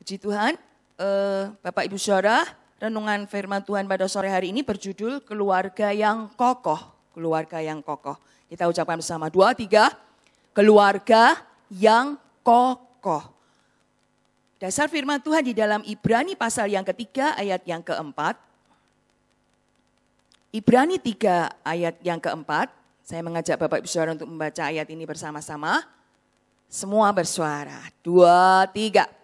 Puji Tuhan, uh, Bapak Ibu Saudara, renungan firman Tuhan pada sore hari ini berjudul Keluarga yang Kokoh. Keluarga yang kokoh. Kita ucapkan bersama, dua, tiga. Keluarga yang kokoh. Dasar firman Tuhan di dalam Ibrani pasal yang ketiga ayat yang keempat. Ibrani 3 ayat yang keempat. Saya mengajak Bapak Ibu Saudara untuk membaca ayat ini bersama-sama. Semua bersuara. Dua, tiga.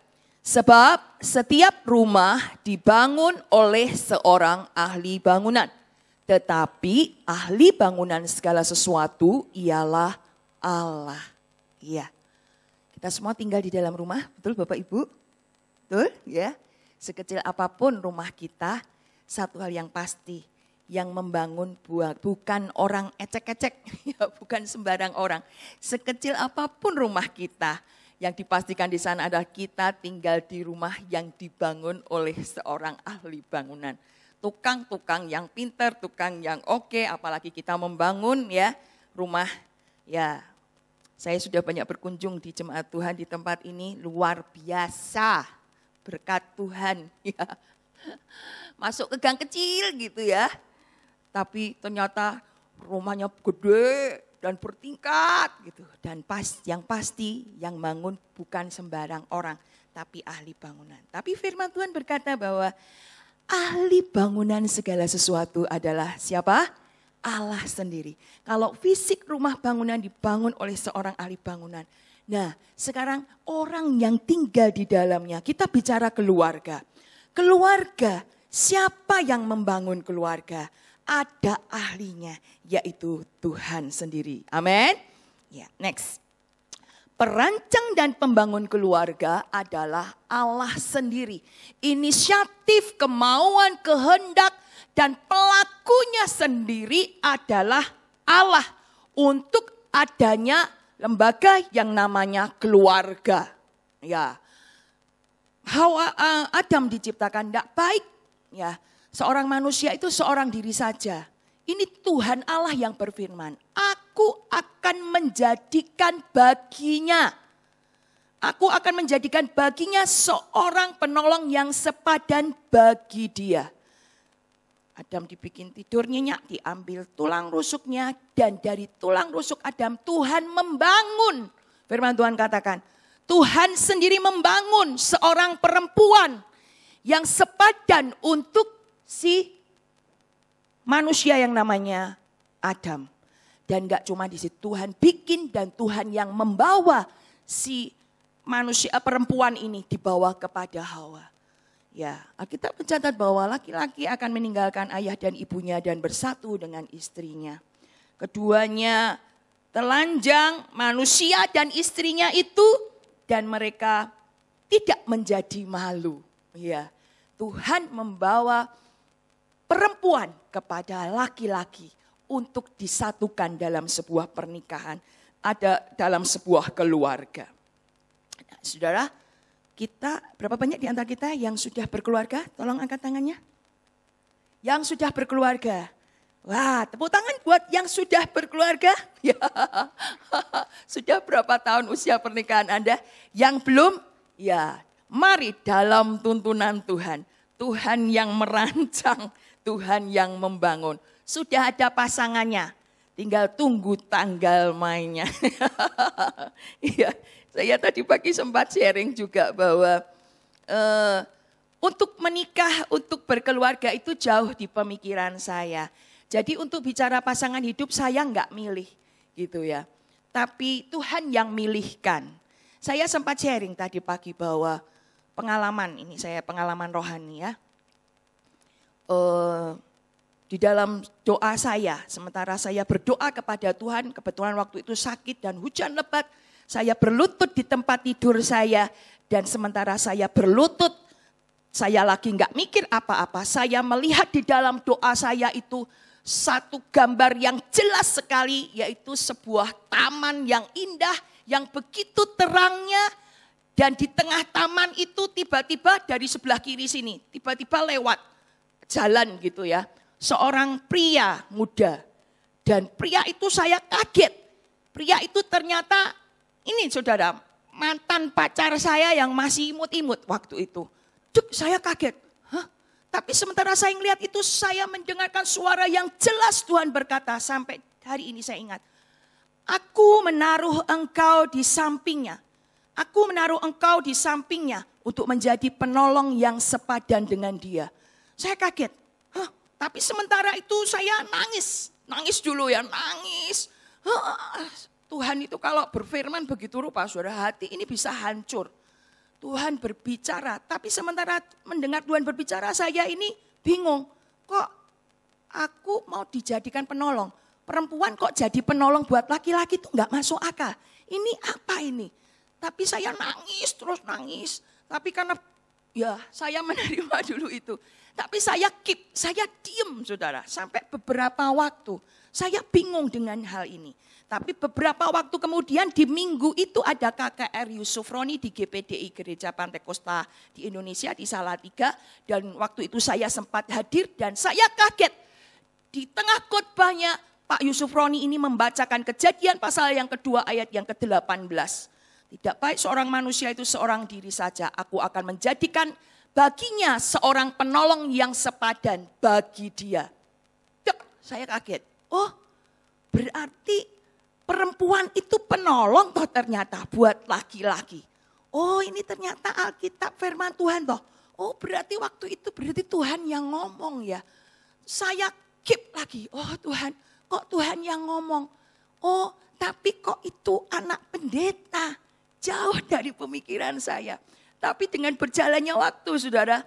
Sebab setiap rumah dibangun oleh seorang ahli bangunan. Tetapi ahli bangunan segala sesuatu ialah Allah. Iya. Kita semua tinggal di dalam rumah, betul Bapak Ibu? Betul ya. Sekecil apapun rumah kita, satu hal yang pasti, yang membangun buat bukan orang ecek-ecek, ya, bukan sembarang orang. Sekecil apapun rumah kita, yang dipastikan di sana adalah kita tinggal di rumah yang dibangun oleh seorang ahli bangunan. Tukang-tukang yang pinter, tukang yang oke, okay, apalagi kita membangun ya rumah. Ya, saya sudah banyak berkunjung di jemaat Tuhan di tempat ini luar biasa berkat Tuhan. Ya. Masuk ke gang kecil gitu ya. Tapi ternyata rumahnya gede, dan bertingkat gitu. Dan pas yang pasti yang bangun bukan sembarang orang, tapi ahli bangunan. Tapi firman Tuhan berkata bahwa ahli bangunan segala sesuatu adalah siapa? Allah sendiri. Kalau fisik rumah bangunan dibangun oleh seorang ahli bangunan. Nah, sekarang orang yang tinggal di dalamnya, kita bicara keluarga. Keluarga, siapa yang membangun keluarga? ada ahlinya yaitu Tuhan sendiri. Amin. Ya, next. Perancang dan pembangun keluarga adalah Allah sendiri. Inisiatif, kemauan, kehendak dan pelakunya sendiri adalah Allah untuk adanya lembaga yang namanya keluarga. Ya. Hawa uh, Adam diciptakan tidak baik, ya seorang manusia itu seorang diri saja. Ini Tuhan Allah yang berfirman, aku akan menjadikan baginya. Aku akan menjadikan baginya seorang penolong yang sepadan bagi dia. Adam dibikin tidur nyenyak, diambil tulang rusuknya dan dari tulang rusuk Adam Tuhan membangun. Firman Tuhan katakan, Tuhan sendiri membangun seorang perempuan yang sepadan untuk si manusia yang namanya Adam. Dan gak cuma di situ Tuhan bikin dan Tuhan yang membawa si manusia eh, perempuan ini dibawa kepada Hawa. Ya, kita mencatat bahwa laki-laki akan meninggalkan ayah dan ibunya dan bersatu dengan istrinya. Keduanya telanjang manusia dan istrinya itu dan mereka tidak menjadi malu. Ya, Tuhan membawa perempuan kepada laki-laki untuk disatukan dalam sebuah pernikahan, ada dalam sebuah keluarga. Nah, saudara, kita berapa banyak di antara kita yang sudah berkeluarga? Tolong angkat tangannya. Yang sudah berkeluarga. Wah, tepuk tangan buat yang sudah berkeluarga. Ya. sudah berapa tahun usia pernikahan Anda? Yang belum? Ya, mari dalam tuntunan Tuhan. Tuhan yang merancang Tuhan yang membangun. Sudah ada pasangannya, tinggal tunggu tanggal mainnya. Iya, saya tadi pagi sempat sharing juga bahwa uh, untuk menikah, untuk berkeluarga itu jauh di pemikiran saya. Jadi untuk bicara pasangan hidup saya nggak milih gitu ya. Tapi Tuhan yang milihkan. Saya sempat sharing tadi pagi bahwa pengalaman ini saya pengalaman rohani ya uh, di dalam doa saya, sementara saya berdoa kepada Tuhan, kebetulan waktu itu sakit dan hujan lebat, saya berlutut di tempat tidur saya, dan sementara saya berlutut, saya lagi nggak mikir apa-apa, saya melihat di dalam doa saya itu satu gambar yang jelas sekali, yaitu sebuah taman yang indah, yang begitu terangnya, dan di tengah taman itu tiba-tiba dari sebelah kiri sini, tiba-tiba lewat jalan gitu ya. Seorang pria muda. Dan pria itu saya kaget. Pria itu ternyata ini saudara mantan pacar saya yang masih imut-imut waktu itu. Cuk, saya kaget. Hah? Tapi sementara saya melihat itu saya mendengarkan suara yang jelas Tuhan berkata sampai hari ini saya ingat. Aku menaruh engkau di sampingnya. Aku menaruh engkau di sampingnya untuk menjadi penolong yang sepadan dengan dia. Saya kaget. Huh, tapi sementara itu saya nangis. Nangis dulu ya, nangis. Huh, Tuhan itu kalau berfirman begitu rupa, saudara hati ini bisa hancur. Tuhan berbicara, tapi sementara mendengar Tuhan berbicara saya ini bingung. Kok aku mau dijadikan penolong? Perempuan kok jadi penolong buat laki-laki itu nggak masuk akal. Ini apa ini? Tapi saya nangis terus nangis. Tapi karena Ya, saya menerima dulu itu. Tapi saya keep, saya diem saudara. Sampai beberapa waktu. Saya bingung dengan hal ini. Tapi beberapa waktu kemudian di minggu itu ada KKR Yusuf Roni di GPDI Gereja Pantekosta di Indonesia di Salatiga. Dan waktu itu saya sempat hadir dan saya kaget. Di tengah khotbahnya Pak Yusuf Roni ini membacakan kejadian pasal yang kedua ayat yang ke-18 tidak baik seorang manusia itu seorang diri saja. Aku akan menjadikan baginya seorang penolong yang sepadan bagi dia. Dek, saya kaget. Oh, berarti perempuan itu penolong toh ternyata buat laki-laki. Oh, ini ternyata Alkitab firman Tuhan toh. Oh, berarti waktu itu berarti Tuhan yang ngomong ya. Saya keep lagi. Oh, Tuhan, kok Tuhan yang ngomong? Oh, tapi kok itu anak pendeta? jauh dari pemikiran saya. Tapi dengan berjalannya waktu saudara,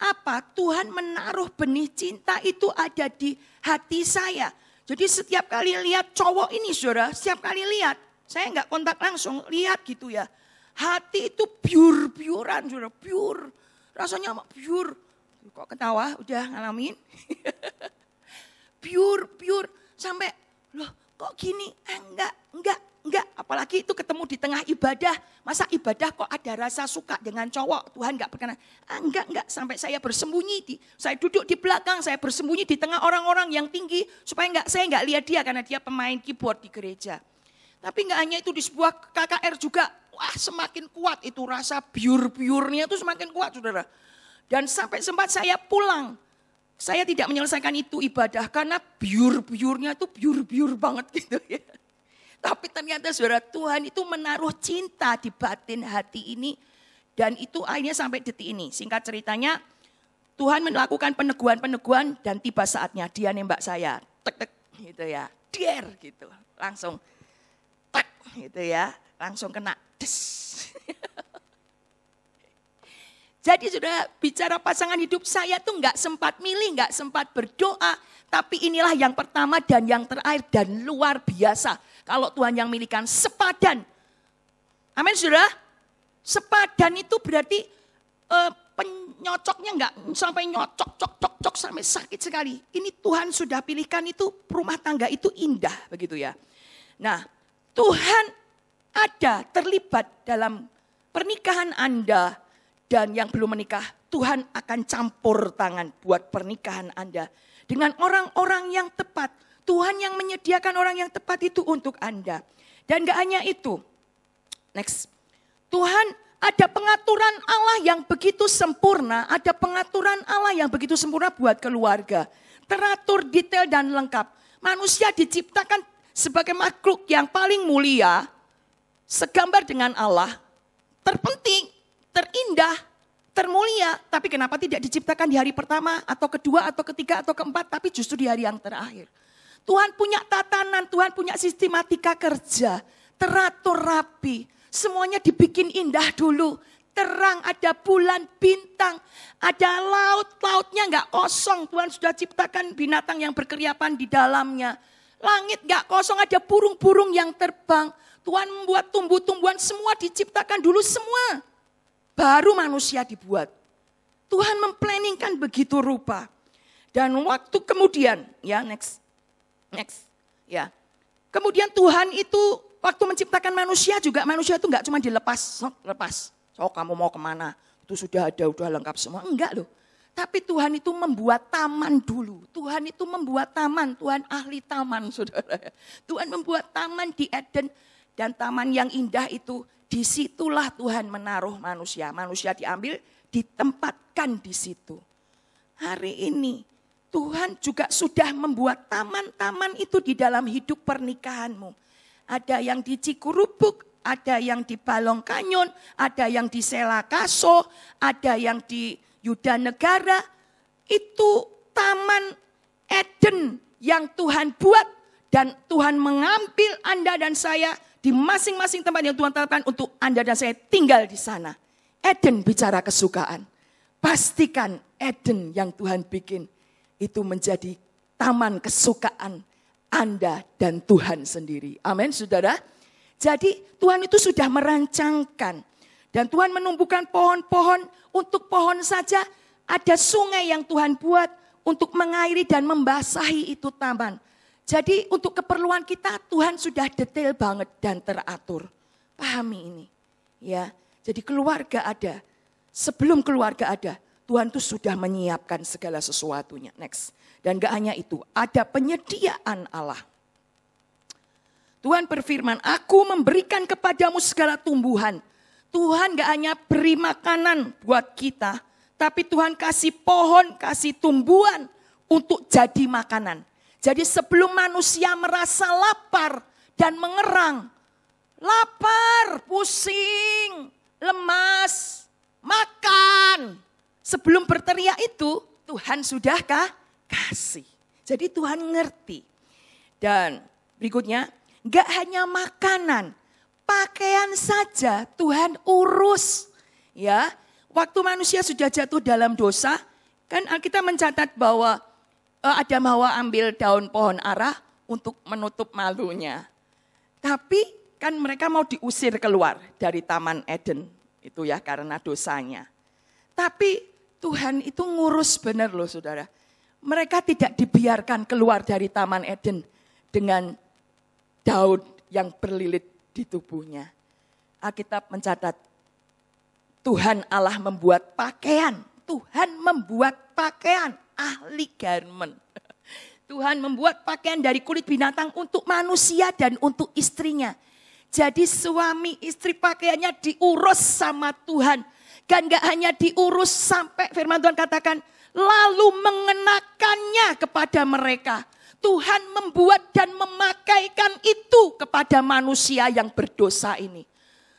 apa Tuhan menaruh benih cinta itu ada di hati saya. Jadi setiap kali lihat cowok ini saudara, setiap kali lihat, saya nggak kontak langsung, lihat gitu ya. Hati itu pure-purean saudara, pure. Rasanya pure. Kok ketawa, udah ngalamin? pure, pure. Sampai, loh kok gini? enggak, eh, enggak. Enggak, apalagi itu ketemu di tengah ibadah. Masa ibadah kok ada rasa suka dengan cowok? Tuhan enggak berkenan. Ah, enggak, enggak. Sampai saya bersembunyi. Di, saya duduk di belakang, saya bersembunyi di tengah orang-orang yang tinggi. Supaya enggak, saya enggak lihat dia karena dia pemain keyboard di gereja. Tapi enggak hanya itu di sebuah KKR juga. Wah semakin kuat itu rasa biur-biurnya itu semakin kuat saudara. Dan sampai sempat saya pulang. Saya tidak menyelesaikan itu ibadah karena biur-biurnya itu biur-biur banget gitu ya tapi ternyata saudara Tuhan itu menaruh cinta di batin hati ini. Dan itu akhirnya sampai detik ini. Singkat ceritanya Tuhan melakukan peneguhan-peneguhan dan tiba saatnya dia nembak saya. Tek tek gitu ya. Dier gitu. Langsung tek gitu ya. Langsung kena des. Jadi sudah bicara pasangan hidup saya tuh nggak sempat milih, nggak sempat berdoa. Tapi inilah yang pertama dan yang terakhir dan luar biasa. Kalau Tuhan yang milikan, sepadan. Amin, saudara. Sepadan itu berarti uh, penyocoknya enggak sampai nyocok, cok, cok, cok sampai sakit sekali. Ini Tuhan sudah pilihkan itu rumah tangga itu indah begitu ya. Nah, Tuhan ada terlibat dalam pernikahan Anda dan yang belum menikah, Tuhan akan campur tangan buat pernikahan Anda dengan orang-orang yang tepat Tuhan yang menyediakan orang yang tepat itu untuk Anda. Dan gak hanya itu. Next. Tuhan ada pengaturan Allah yang begitu sempurna. Ada pengaturan Allah yang begitu sempurna buat keluarga. Teratur, detail, dan lengkap. Manusia diciptakan sebagai makhluk yang paling mulia. Segambar dengan Allah. Terpenting, terindah, termulia. Tapi kenapa tidak diciptakan di hari pertama atau kedua atau ketiga atau keempat. Tapi justru di hari yang terakhir. Tuhan punya tatanan, Tuhan punya sistematika kerja, teratur rapi, semuanya dibikin indah dulu, terang, ada bulan, bintang, ada laut, lautnya nggak kosong, Tuhan sudah ciptakan binatang yang berkeriapan di dalamnya. Langit nggak kosong, ada burung-burung yang terbang. Tuhan membuat tumbuh-tumbuhan semua diciptakan dulu semua. Baru manusia dibuat. Tuhan memplaningkan begitu rupa. Dan waktu kemudian, ya next. Next. Ya. Kemudian Tuhan itu waktu menciptakan manusia juga manusia itu nggak cuma dilepas, lepas. Oh kamu mau kemana? Itu sudah ada, udah lengkap semua. Enggak loh. Tapi Tuhan itu membuat taman dulu. Tuhan itu membuat taman. Tuhan ahli taman, saudara. Tuhan membuat taman di Eden. Dan taman yang indah itu, disitulah Tuhan menaruh manusia. Manusia diambil, ditempatkan di situ. Hari ini Tuhan juga sudah membuat taman-taman itu di dalam hidup pernikahanmu. Ada yang di Cikurubuk, ada yang di Balong Kanyon, ada yang di Selakaso, ada yang di Yuda Negara. Itu taman Eden yang Tuhan buat dan Tuhan mengambil Anda dan saya di masing-masing tempat yang Tuhan tetapkan untuk Anda dan saya tinggal di sana. Eden bicara kesukaan. Pastikan Eden yang Tuhan bikin itu menjadi taman kesukaan Anda dan Tuhan sendiri. Amin, saudara. Jadi Tuhan itu sudah merancangkan. Dan Tuhan menumbuhkan pohon-pohon. Untuk pohon saja ada sungai yang Tuhan buat untuk mengairi dan membasahi itu taman. Jadi untuk keperluan kita Tuhan sudah detail banget dan teratur. Pahami ini. Ya. Jadi keluarga ada, sebelum keluarga ada, Tuhan itu sudah menyiapkan segala sesuatunya. Next. Dan gak hanya itu, ada penyediaan Allah. Tuhan berfirman, aku memberikan kepadamu segala tumbuhan. Tuhan gak hanya beri makanan buat kita, tapi Tuhan kasih pohon, kasih tumbuhan untuk jadi makanan. Jadi sebelum manusia merasa lapar dan mengerang, lapar, pusing, lemas, makan sebelum berteriak itu Tuhan sudahkah kasih. Jadi Tuhan ngerti. Dan berikutnya, gak hanya makanan, pakaian saja Tuhan urus. Ya, waktu manusia sudah jatuh dalam dosa, kan kita mencatat bahwa eh, ada mawa ambil daun pohon arah untuk menutup malunya. Tapi kan mereka mau diusir keluar dari Taman Eden itu ya karena dosanya. Tapi Tuhan itu ngurus benar loh saudara. Mereka tidak dibiarkan keluar dari Taman Eden dengan daun yang berlilit di tubuhnya. Alkitab mencatat, Tuhan Allah membuat pakaian. Tuhan membuat pakaian, ahli garment. Tuhan membuat pakaian dari kulit binatang untuk manusia dan untuk istrinya. Jadi suami istri pakaiannya diurus sama Tuhan dan gak hanya diurus sampai firman Tuhan katakan, lalu mengenakannya kepada mereka. Tuhan membuat dan memakaikan itu kepada manusia yang berdosa ini.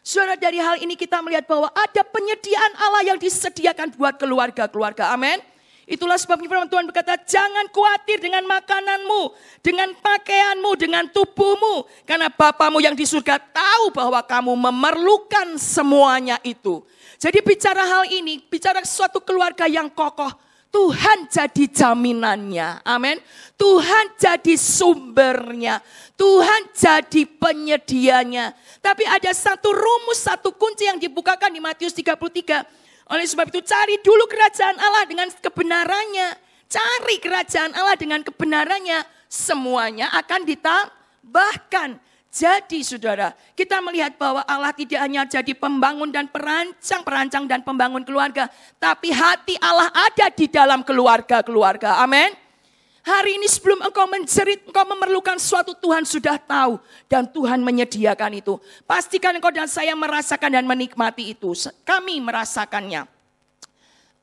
Saudara dari hal ini kita melihat bahwa ada penyediaan Allah yang disediakan buat keluarga-keluarga. Amin. Itulah sebabnya firman Tuhan berkata, jangan khawatir dengan makananmu, dengan pakaianmu, dengan tubuhmu. Karena Bapamu yang di surga tahu bahwa kamu memerlukan semuanya itu. Jadi bicara hal ini, bicara suatu keluarga yang kokoh, Tuhan jadi jaminannya. Amin. Tuhan jadi sumbernya. Tuhan jadi penyedianya. Tapi ada satu rumus, satu kunci yang dibukakan di Matius 33. Oleh sebab itu cari dulu kerajaan Allah dengan kebenarannya. Cari kerajaan Allah dengan kebenarannya. Semuanya akan ditambahkan. Jadi saudara, kita melihat bahwa Allah tidak hanya jadi pembangun dan perancang, perancang dan pembangun keluarga. Tapi hati Allah ada di dalam keluarga-keluarga. Amin. Hari ini sebelum engkau menjerit, engkau memerlukan suatu Tuhan sudah tahu. Dan Tuhan menyediakan itu. Pastikan engkau dan saya merasakan dan menikmati itu. Kami merasakannya.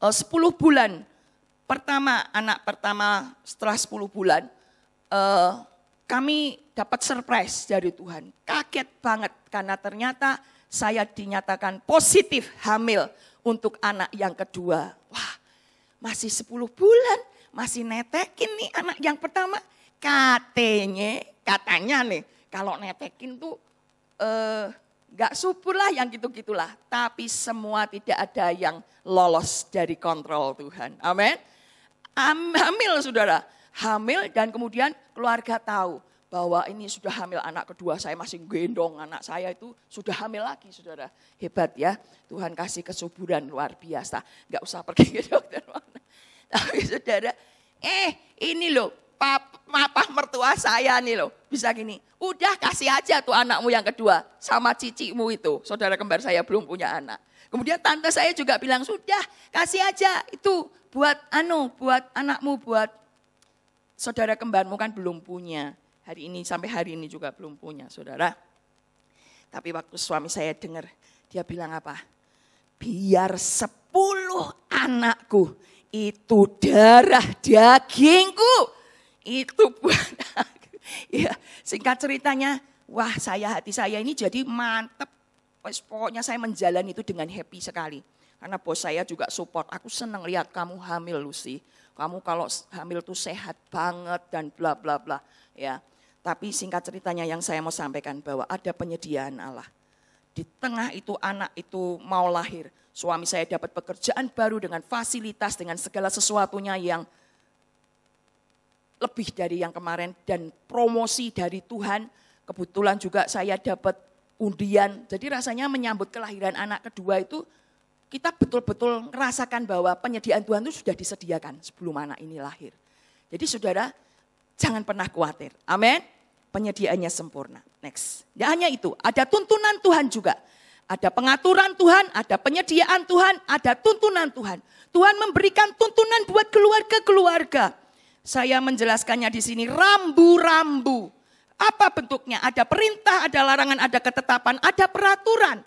Eh, sepuluh bulan pertama, anak pertama setelah 10 bulan. Eh, kami dapat surprise dari Tuhan. Kaget banget karena ternyata saya dinyatakan positif hamil untuk anak yang kedua. Wah, masih 10 bulan, masih netekin nih anak yang pertama. Katanya, katanya nih, kalau netekin tuh eh, gak subur lah yang gitu-gitulah. Tapi semua tidak ada yang lolos dari kontrol Tuhan. Amin. hamil saudara hamil dan kemudian keluarga tahu bahwa ini sudah hamil anak kedua saya masih gendong anak saya itu sudah hamil lagi saudara hebat ya Tuhan kasih kesuburan luar biasa nggak usah pergi ke dokter mana tapi saudara eh ini loh papa mertua saya nih loh bisa gini udah kasih aja tuh anakmu yang kedua sama cicimu itu saudara kembar saya belum punya anak Kemudian tante saya juga bilang, sudah kasih aja itu buat anu, buat anakmu, buat saudara kembarmu kan belum punya. Hari ini sampai hari ini juga belum punya saudara. Tapi waktu suami saya dengar, dia bilang apa? Biar sepuluh anakku itu darah dagingku. Itu buat aku. Ya, singkat ceritanya, wah saya hati saya ini jadi mantep. Pokoknya saya menjalani itu dengan happy sekali. Karena bos saya juga support. Aku senang lihat kamu hamil Lucy kamu kalau hamil tuh sehat banget dan bla bla bla ya. Tapi singkat ceritanya yang saya mau sampaikan bahwa ada penyediaan Allah. Di tengah itu anak itu mau lahir, suami saya dapat pekerjaan baru dengan fasilitas dengan segala sesuatunya yang lebih dari yang kemarin dan promosi dari Tuhan. Kebetulan juga saya dapat undian. Jadi rasanya menyambut kelahiran anak kedua itu kita betul-betul merasakan bahwa penyediaan Tuhan itu sudah disediakan sebelum anak ini lahir. Jadi saudara, jangan pernah khawatir. Amin. Penyediaannya sempurna. Next. Ya hanya itu, ada tuntunan Tuhan juga. Ada pengaturan Tuhan, ada penyediaan Tuhan, ada tuntunan Tuhan. Tuhan memberikan tuntunan buat keluarga-keluarga. Saya menjelaskannya di sini, rambu-rambu. Apa bentuknya? Ada perintah, ada larangan, ada ketetapan, ada peraturan.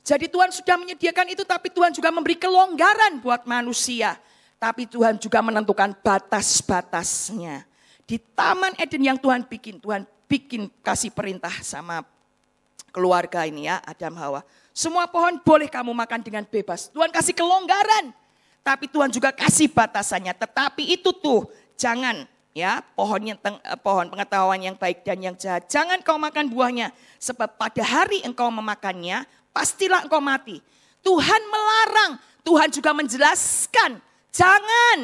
Jadi Tuhan sudah menyediakan itu tapi Tuhan juga memberi kelonggaran buat manusia. Tapi Tuhan juga menentukan batas-batasnya. Di Taman Eden yang Tuhan bikin, Tuhan bikin kasih perintah sama keluarga ini ya, Adam Hawa. Semua pohon boleh kamu makan dengan bebas. Tuhan kasih kelonggaran. Tapi Tuhan juga kasih batasannya. Tetapi itu tuh jangan ya pohon yang eh, pohon pengetahuan yang baik dan yang jahat jangan kau makan buahnya sebab pada hari engkau memakannya pastilah engkau mati. Tuhan melarang, Tuhan juga menjelaskan, jangan,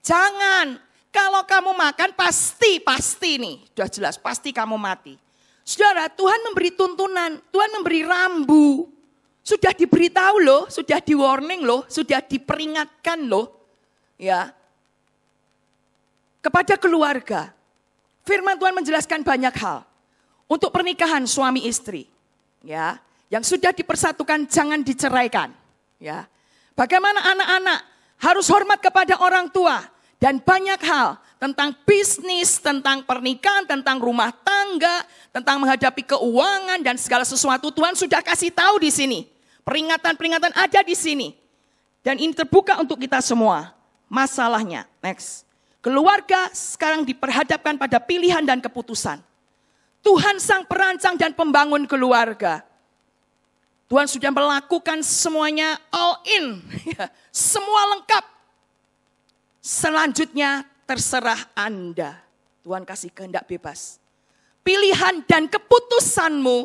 jangan. Kalau kamu makan pasti, pasti nih, sudah jelas, pasti kamu mati. Saudara, Tuhan memberi tuntunan, Tuhan memberi rambu. Sudah diberitahu loh, sudah di warning loh, sudah diperingatkan loh. Ya. Kepada keluarga. Firman Tuhan menjelaskan banyak hal. Untuk pernikahan suami istri. Ya yang sudah dipersatukan jangan diceraikan. Ya. Bagaimana anak-anak harus hormat kepada orang tua dan banyak hal tentang bisnis, tentang pernikahan, tentang rumah tangga, tentang menghadapi keuangan dan segala sesuatu Tuhan sudah kasih tahu di sini. Peringatan-peringatan ada di sini. Dan ini terbuka untuk kita semua. Masalahnya, next. Keluarga sekarang diperhadapkan pada pilihan dan keputusan. Tuhan sang perancang dan pembangun keluarga. Tuhan sudah melakukan semuanya all in. Iya. Semua lengkap. Selanjutnya terserah Anda. Tuhan kasih kehendak bebas. Pilihan dan keputusanmu,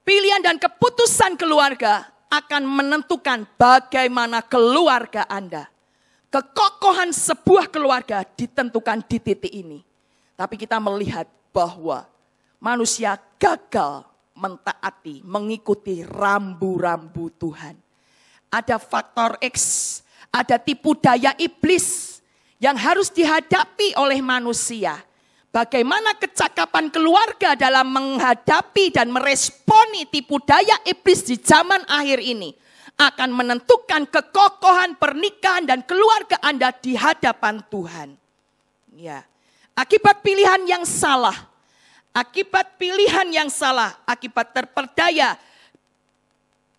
pilihan dan keputusan keluarga akan menentukan bagaimana keluarga Anda. Kekokohan sebuah keluarga ditentukan di titik ini. Tapi kita melihat bahwa manusia gagal mentaati, mengikuti rambu-rambu Tuhan. Ada faktor X, ada tipu daya iblis yang harus dihadapi oleh manusia. Bagaimana kecakapan keluarga dalam menghadapi dan meresponi tipu daya iblis di zaman akhir ini akan menentukan kekokohan pernikahan dan keluarga Anda di hadapan Tuhan. Ya. Akibat pilihan yang salah, Akibat pilihan yang salah, akibat terperdaya,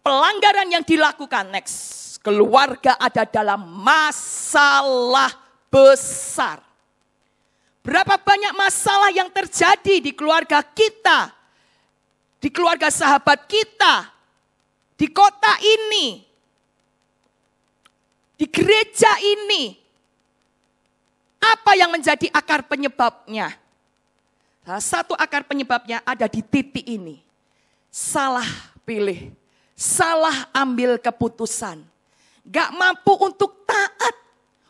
pelanggaran yang dilakukan. Next, keluarga ada dalam masalah besar. Berapa banyak masalah yang terjadi di keluarga kita, di keluarga sahabat kita, di kota ini, di gereja ini. Apa yang menjadi akar penyebabnya? Salah satu akar penyebabnya ada di titik ini. Salah pilih, salah ambil keputusan. Gak mampu untuk taat,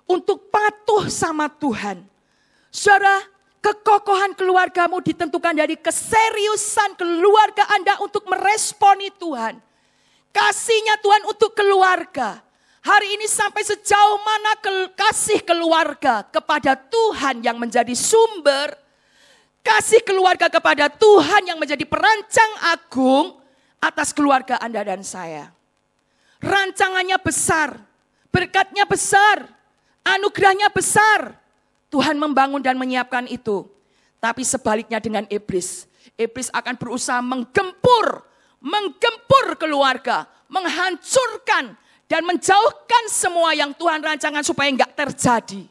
untuk patuh sama Tuhan. Saudara, kekokohan keluargamu ditentukan dari keseriusan keluarga Anda untuk meresponi Tuhan. Kasihnya Tuhan untuk keluarga. Hari ini sampai sejauh mana kasih keluarga kepada Tuhan yang menjadi sumber kasih keluarga kepada Tuhan yang menjadi perancang agung atas keluarga Anda dan saya. Rancangannya besar, berkatnya besar, anugerahnya besar. Tuhan membangun dan menyiapkan itu. Tapi sebaliknya dengan iblis. Iblis akan berusaha menggempur, menggempur keluarga, menghancurkan dan menjauhkan semua yang Tuhan rancangan supaya enggak terjadi.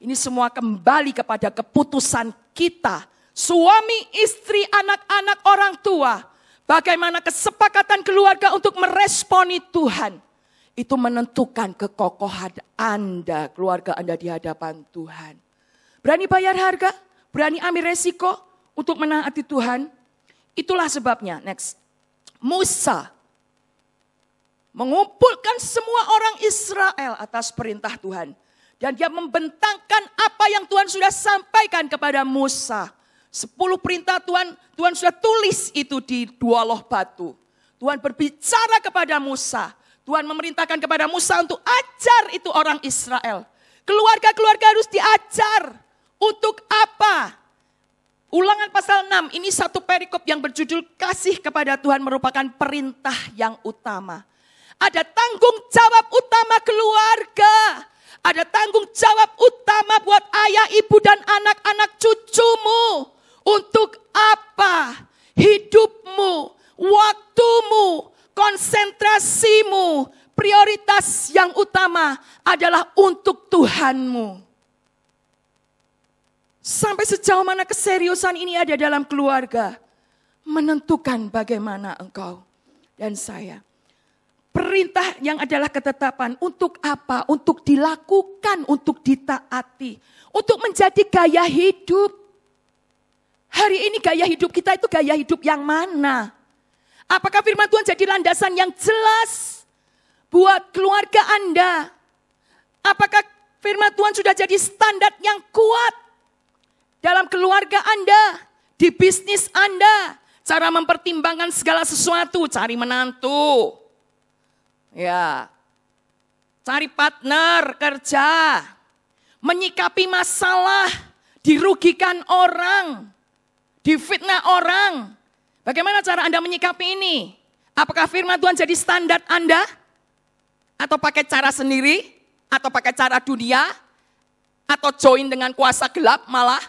Ini semua kembali kepada keputusan kita suami, istri, anak-anak, orang tua, bagaimana kesepakatan keluarga untuk meresponi Tuhan. Itu menentukan kekokohan Anda, keluarga Anda di hadapan Tuhan. Berani bayar harga, berani ambil resiko untuk menaati Tuhan. Itulah sebabnya, next. Musa mengumpulkan semua orang Israel atas perintah Tuhan. Dan dia membentangkan apa yang Tuhan sudah sampaikan kepada Musa. Sepuluh perintah Tuhan, Tuhan sudah tulis itu di dua loh batu. Tuhan berbicara kepada Musa. Tuhan memerintahkan kepada Musa untuk ajar itu orang Israel. Keluarga-keluarga harus diajar. Untuk apa? Ulangan pasal 6, ini satu perikop yang berjudul kasih kepada Tuhan merupakan perintah yang utama. Ada tanggung jawab utama keluarga. Ada tanggung jawab utama buat ayah, ibu, dan anak-anak cucumu. Untuk apa hidupmu, waktumu, konsentrasimu, prioritas yang utama adalah untuk Tuhanmu. Sampai sejauh mana keseriusan ini ada dalam keluarga. Menentukan bagaimana engkau dan saya perintah yang adalah ketetapan untuk apa? Untuk dilakukan, untuk ditaati, untuk menjadi gaya hidup. Hari ini gaya hidup kita itu gaya hidup yang mana? Apakah firman Tuhan jadi landasan yang jelas buat keluarga Anda? Apakah firman Tuhan sudah jadi standar yang kuat dalam keluarga Anda, di bisnis Anda, cara mempertimbangkan segala sesuatu, cari menantu. Ya. Cari partner kerja. Menyikapi masalah, dirugikan orang, Difitnah orang. Bagaimana cara Anda menyikapi ini? Apakah firman Tuhan jadi standar Anda? Atau pakai cara sendiri? Atau pakai cara dunia? Atau join dengan kuasa gelap malah?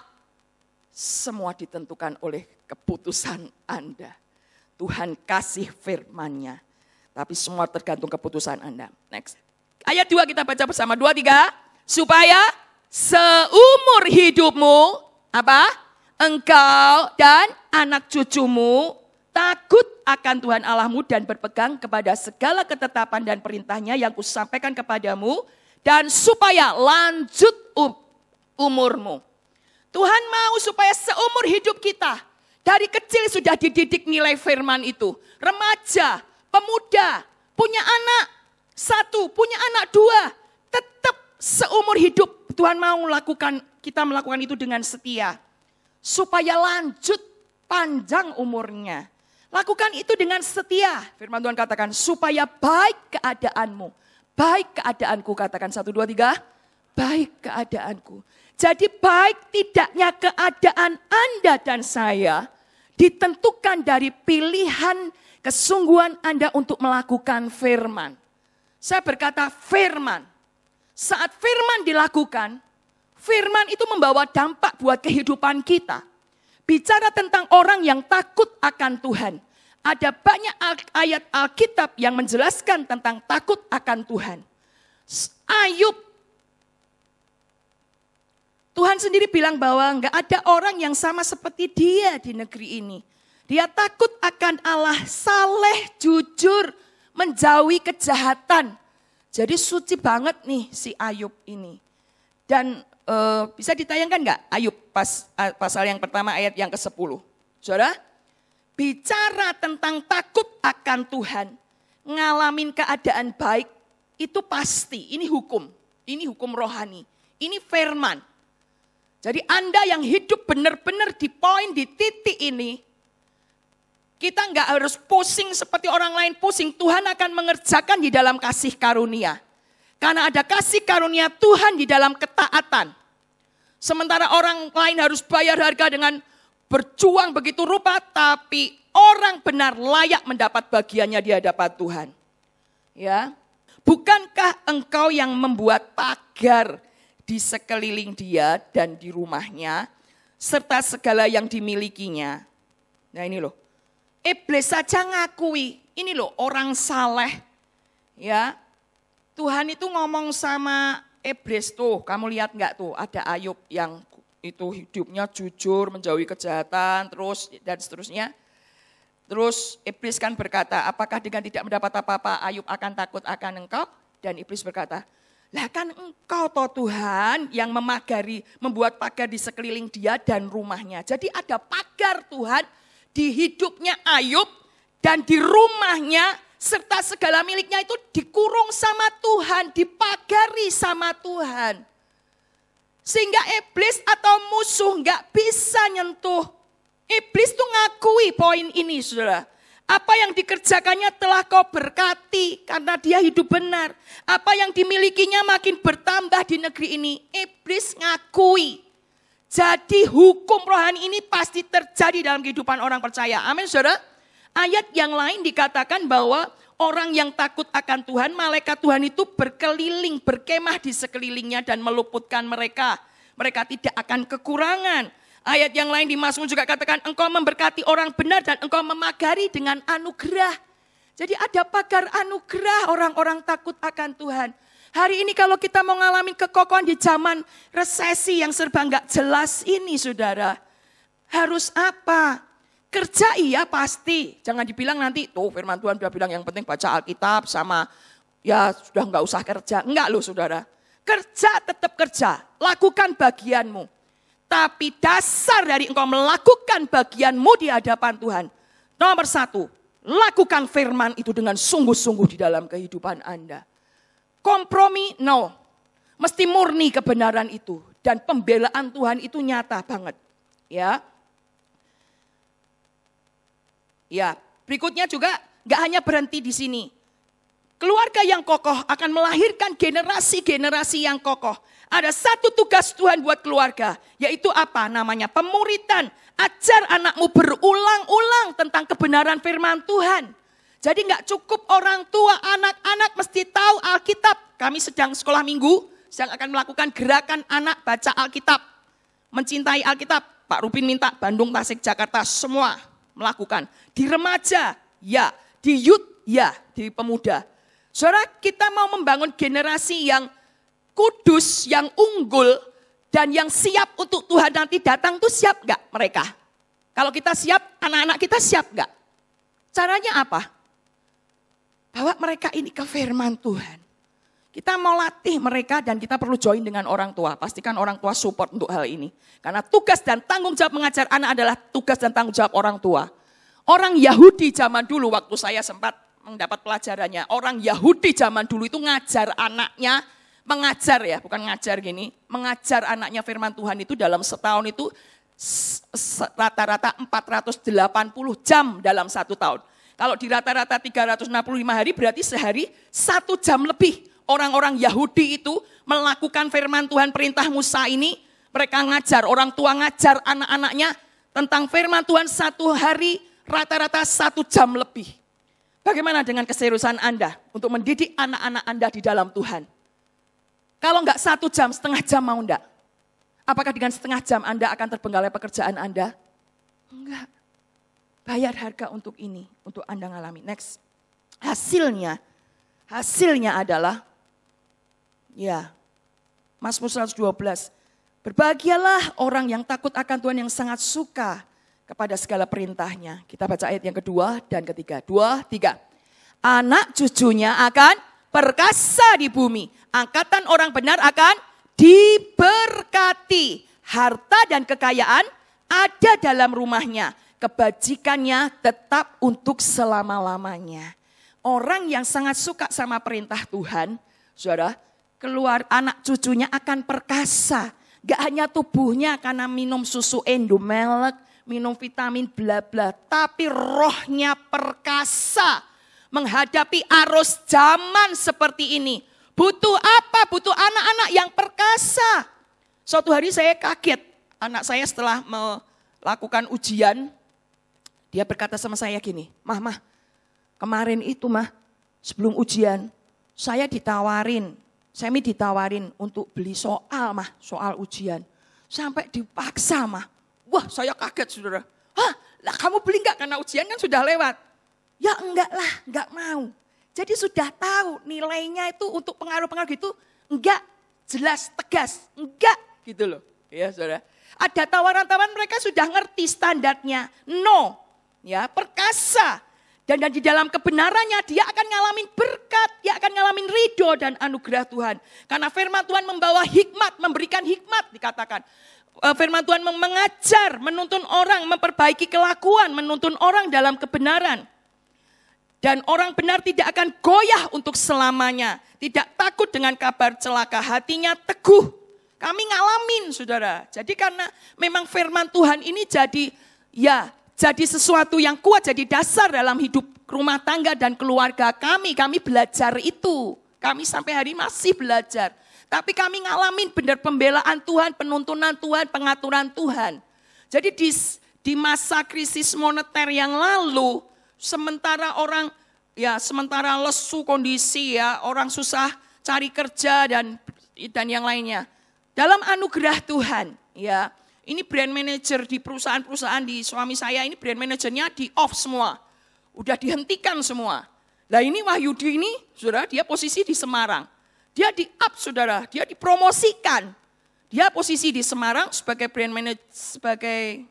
Semua ditentukan oleh keputusan Anda. Tuhan kasih firmannya. Tapi semua tergantung keputusan Anda. Next. Ayat 2 kita baca bersama. 2, 3. Supaya seumur hidupmu, apa? engkau dan anak cucumu takut akan Tuhan Allahmu dan berpegang kepada segala ketetapan dan perintahnya yang kusampaikan kepadamu dan supaya lanjut umurmu. Tuhan mau supaya seumur hidup kita dari kecil sudah dididik nilai firman itu. Remaja, pemuda, punya anak satu, punya anak dua, tetap seumur hidup Tuhan mau melakukan kita melakukan itu dengan setia supaya lanjut panjang umurnya. Lakukan itu dengan setia. Firman Tuhan katakan, supaya baik keadaanmu. Baik keadaanku, katakan satu dua tiga. Baik keadaanku. Jadi baik tidaknya keadaan Anda dan saya ditentukan dari pilihan kesungguhan Anda untuk melakukan firman. Saya berkata firman. Saat firman dilakukan, Firman itu membawa dampak buat kehidupan kita. Bicara tentang orang yang takut akan Tuhan. Ada banyak ayat Alkitab yang menjelaskan tentang takut akan Tuhan. Ayub. Tuhan sendiri bilang bahwa nggak ada orang yang sama seperti dia di negeri ini. Dia takut akan Allah, saleh, jujur, menjauhi kejahatan. Jadi suci banget nih si Ayub ini. Dan uh, bisa ditayangkan nggak Ayub pas, uh, pasal yang pertama ayat yang ke-10. Saudara, bicara tentang takut akan Tuhan, ngalamin keadaan baik, itu pasti, ini hukum, ini hukum rohani, ini firman. Jadi Anda yang hidup benar-benar di poin, di titik ini, kita nggak harus pusing seperti orang lain pusing. Tuhan akan mengerjakan di dalam kasih karunia. Karena ada kasih karunia Tuhan di dalam ketaatan. Sementara orang lain harus bayar harga dengan berjuang begitu rupa, tapi orang benar layak mendapat bagiannya di hadapan Tuhan. Ya, bukankah engkau yang membuat pagar di sekeliling dia dan di rumahnya, serta segala yang dimilikinya? Nah ini loh, iblis saja ngakui, ini loh orang saleh, ya Tuhan itu ngomong sama Iblis tuh, kamu lihat nggak tuh ada Ayub yang itu hidupnya jujur, menjauhi kejahatan, terus dan seterusnya. Terus iblis kan berkata, apakah dengan tidak mendapat apa-apa Ayub akan takut akan engkau? Dan iblis berkata, lah kan engkau toh Tuhan yang memagari, membuat pagar di sekeliling dia dan rumahnya. Jadi ada pagar Tuhan di hidupnya Ayub dan di rumahnya serta segala miliknya itu dikurung sama Tuhan, dipagari sama Tuhan. Sehingga iblis atau musuh nggak bisa nyentuh. Iblis tuh ngakui poin ini saudara. Apa yang dikerjakannya telah kau berkati karena dia hidup benar. Apa yang dimilikinya makin bertambah di negeri ini. Iblis ngakui. Jadi hukum rohani ini pasti terjadi dalam kehidupan orang percaya. Amin saudara. Ayat yang lain dikatakan bahwa orang yang takut akan Tuhan, malaikat Tuhan itu berkeliling, berkemah di sekelilingnya dan meluputkan mereka. Mereka tidak akan kekurangan. Ayat yang lain di Mazmur juga katakan, engkau memberkati orang benar dan engkau memagari dengan anugerah. Jadi ada pagar anugerah orang-orang takut akan Tuhan. Hari ini kalau kita mau ngalamin kekokohan di zaman resesi yang serba nggak jelas ini saudara. Harus apa? Kerja iya pasti. Jangan dibilang nanti, tuh firman Tuhan sudah bilang yang penting baca Alkitab sama ya sudah enggak usah kerja. Enggak loh saudara. Kerja tetap kerja. Lakukan bagianmu. Tapi dasar dari engkau melakukan bagianmu di hadapan Tuhan. Nomor satu, lakukan firman itu dengan sungguh-sungguh di dalam kehidupan Anda. Kompromi, no. Mesti murni kebenaran itu. Dan pembelaan Tuhan itu nyata banget. Ya, Ya, berikutnya juga nggak hanya berhenti di sini. Keluarga yang kokoh akan melahirkan generasi-generasi yang kokoh. Ada satu tugas Tuhan buat keluarga, yaitu apa namanya? Pemuritan. Ajar anakmu berulang-ulang tentang kebenaran firman Tuhan. Jadi nggak cukup orang tua, anak-anak mesti tahu Alkitab. Kami sedang sekolah minggu, sedang akan melakukan gerakan anak baca Alkitab. Mencintai Alkitab. Pak Rupin minta Bandung, Tasik, Jakarta, semua melakukan. Di remaja, ya. Di youth, ya. Di pemuda. Saudara, kita mau membangun generasi yang kudus, yang unggul, dan yang siap untuk Tuhan nanti datang tuh siap gak mereka? Kalau kita siap, anak-anak kita siap gak? Caranya apa? Bawa mereka ini ke firman Tuhan. Kita mau latih mereka dan kita perlu join dengan orang tua. Pastikan orang tua support untuk hal ini. Karena tugas dan tanggung jawab mengajar anak adalah tugas dan tanggung jawab orang tua. Orang Yahudi zaman dulu waktu saya sempat mendapat pelajarannya. Orang Yahudi zaman dulu itu ngajar anaknya, mengajar ya, bukan ngajar gini. Mengajar anaknya firman Tuhan itu dalam setahun itu rata-rata 480 jam dalam satu tahun. Kalau di rata-rata 365 hari berarti sehari satu jam lebih orang-orang Yahudi itu melakukan firman Tuhan perintah Musa ini, mereka ngajar, orang tua ngajar anak-anaknya tentang firman Tuhan satu hari rata-rata satu jam lebih. Bagaimana dengan keseriusan Anda untuk mendidik anak-anak Anda di dalam Tuhan? Kalau nggak satu jam, setengah jam mau enggak? Apakah dengan setengah jam Anda akan terbengkalai pekerjaan Anda? Enggak. Bayar harga untuk ini, untuk Anda ngalami. Next. Hasilnya, hasilnya adalah Ya. Mazmur 112. Berbahagialah orang yang takut akan Tuhan yang sangat suka kepada segala perintahnya. Kita baca ayat yang kedua dan ketiga. Dua, tiga. Anak cucunya akan perkasa di bumi. Angkatan orang benar akan diberkati. Harta dan kekayaan ada dalam rumahnya. Kebajikannya tetap untuk selama-lamanya. Orang yang sangat suka sama perintah Tuhan, saudara, keluar anak cucunya akan perkasa. Gak hanya tubuhnya karena minum susu endomelek, minum vitamin bla bla, tapi rohnya perkasa menghadapi arus zaman seperti ini. Butuh apa? Butuh anak-anak yang perkasa. Suatu hari saya kaget, anak saya setelah melakukan ujian, dia berkata sama saya gini, "Mah, mah, kemarin itu mah sebelum ujian saya ditawarin Semi ditawarin untuk beli soal mah, soal ujian. Sampai dipaksa mah. Wah saya kaget saudara. Hah lah kamu beli enggak karena ujian kan sudah lewat. Ya enggak lah, enggak mau. Jadi sudah tahu nilainya itu untuk pengaruh-pengaruh gitu enggak jelas tegas, enggak gitu loh. Ya saudara. Ada tawaran-tawaran mereka sudah ngerti standarnya. No. Ya, perkasa dan, dan di dalam kebenarannya dia akan ngalamin berkat, dia akan ngalamin ridho dan anugerah Tuhan. Karena firman Tuhan membawa hikmat, memberikan hikmat dikatakan. E, firman Tuhan mengajar, menuntun orang, memperbaiki kelakuan, menuntun orang dalam kebenaran. Dan orang benar tidak akan goyah untuk selamanya. Tidak takut dengan kabar celaka, hatinya teguh. Kami ngalamin saudara. Jadi karena memang firman Tuhan ini jadi ya jadi sesuatu yang kuat, jadi dasar dalam hidup rumah tangga dan keluarga kami. Kami belajar itu. Kami sampai hari masih belajar. Tapi kami ngalamin benar pembelaan Tuhan, penuntunan Tuhan, pengaturan Tuhan. Jadi di, di masa krisis moneter yang lalu, sementara orang ya sementara lesu kondisi ya, orang susah cari kerja dan dan yang lainnya. Dalam anugerah Tuhan, ya ini brand manager di perusahaan-perusahaan di suami saya ini brand manajernya di off semua. Udah dihentikan semua. Nah ini Wahyudi ini, saudara, dia posisi di Semarang. Dia di up, saudara, dia dipromosikan. Dia posisi di Semarang sebagai brand manager, sebagai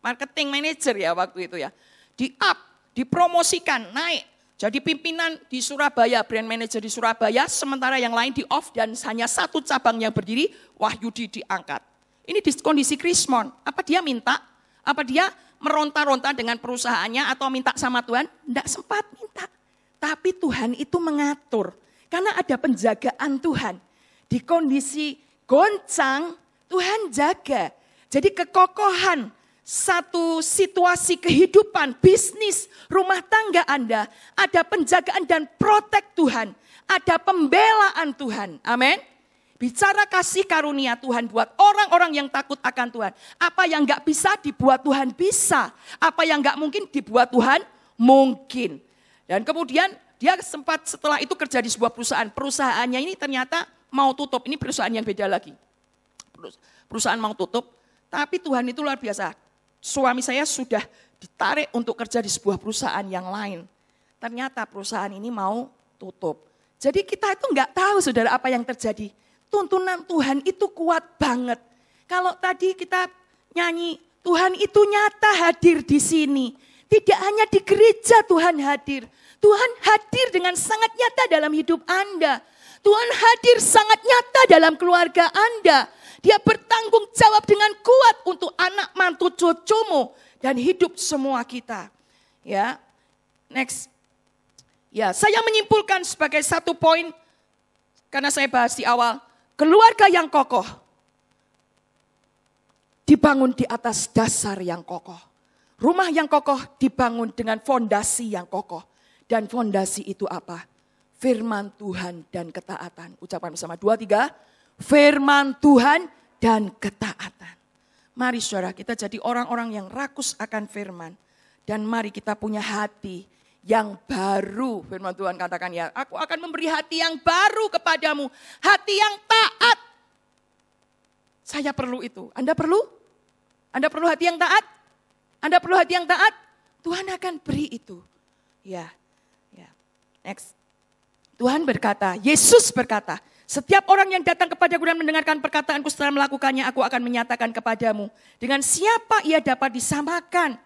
marketing manager ya waktu itu ya. Di up, dipromosikan, naik. Jadi pimpinan di Surabaya, brand manager di Surabaya, sementara yang lain di off dan hanya satu cabang yang berdiri, Wahyudi diangkat. Ini di kondisi Krismon. Apa dia minta? Apa dia meronta-ronta dengan perusahaannya atau minta sama Tuhan? Tidak sempat minta. Tapi Tuhan itu mengatur. Karena ada penjagaan Tuhan. Di kondisi goncang, Tuhan jaga. Jadi kekokohan satu situasi kehidupan, bisnis, rumah tangga Anda, ada penjagaan dan protek Tuhan, ada pembelaan Tuhan. Amin. Bicara kasih karunia Tuhan buat orang-orang yang takut akan Tuhan. Apa yang nggak bisa dibuat Tuhan bisa. Apa yang nggak mungkin dibuat Tuhan mungkin. Dan kemudian dia sempat setelah itu kerja di sebuah perusahaan. Perusahaannya ini ternyata mau tutup. Ini perusahaan yang beda lagi. Perusahaan mau tutup. Tapi Tuhan itu luar biasa. Suami saya sudah ditarik untuk kerja di sebuah perusahaan yang lain. Ternyata perusahaan ini mau tutup. Jadi kita itu nggak tahu saudara apa yang terjadi tuntunan Tuhan itu kuat banget. Kalau tadi kita nyanyi, Tuhan itu nyata hadir di sini. Tidak hanya di gereja Tuhan hadir. Tuhan hadir dengan sangat nyata dalam hidup Anda. Tuhan hadir sangat nyata dalam keluarga Anda. Dia bertanggung jawab dengan kuat untuk anak mantu cucumu dan hidup semua kita. Ya. Next. Ya, saya menyimpulkan sebagai satu poin karena saya bahas di awal Keluarga yang kokoh dibangun di atas dasar yang kokoh. Rumah yang kokoh dibangun dengan fondasi yang kokoh. Dan fondasi itu apa? Firman Tuhan dan ketaatan. Ucapan bersama dua, tiga. Firman Tuhan dan ketaatan. Mari saudara kita jadi orang-orang yang rakus akan firman. Dan mari kita punya hati yang baru. Firman Tuhan katakan ya, aku akan memberi hati yang baru kepadamu, hati yang taat. Saya perlu itu. Anda perlu? Anda perlu hati yang taat? Anda perlu hati yang taat? Tuhan akan beri itu. Ya. Ya. Next. Tuhan berkata, Yesus berkata, setiap orang yang datang kepadaku dan mendengarkan perkataanku setelah melakukannya, aku akan menyatakan kepadamu. Dengan siapa ia dapat disamakan?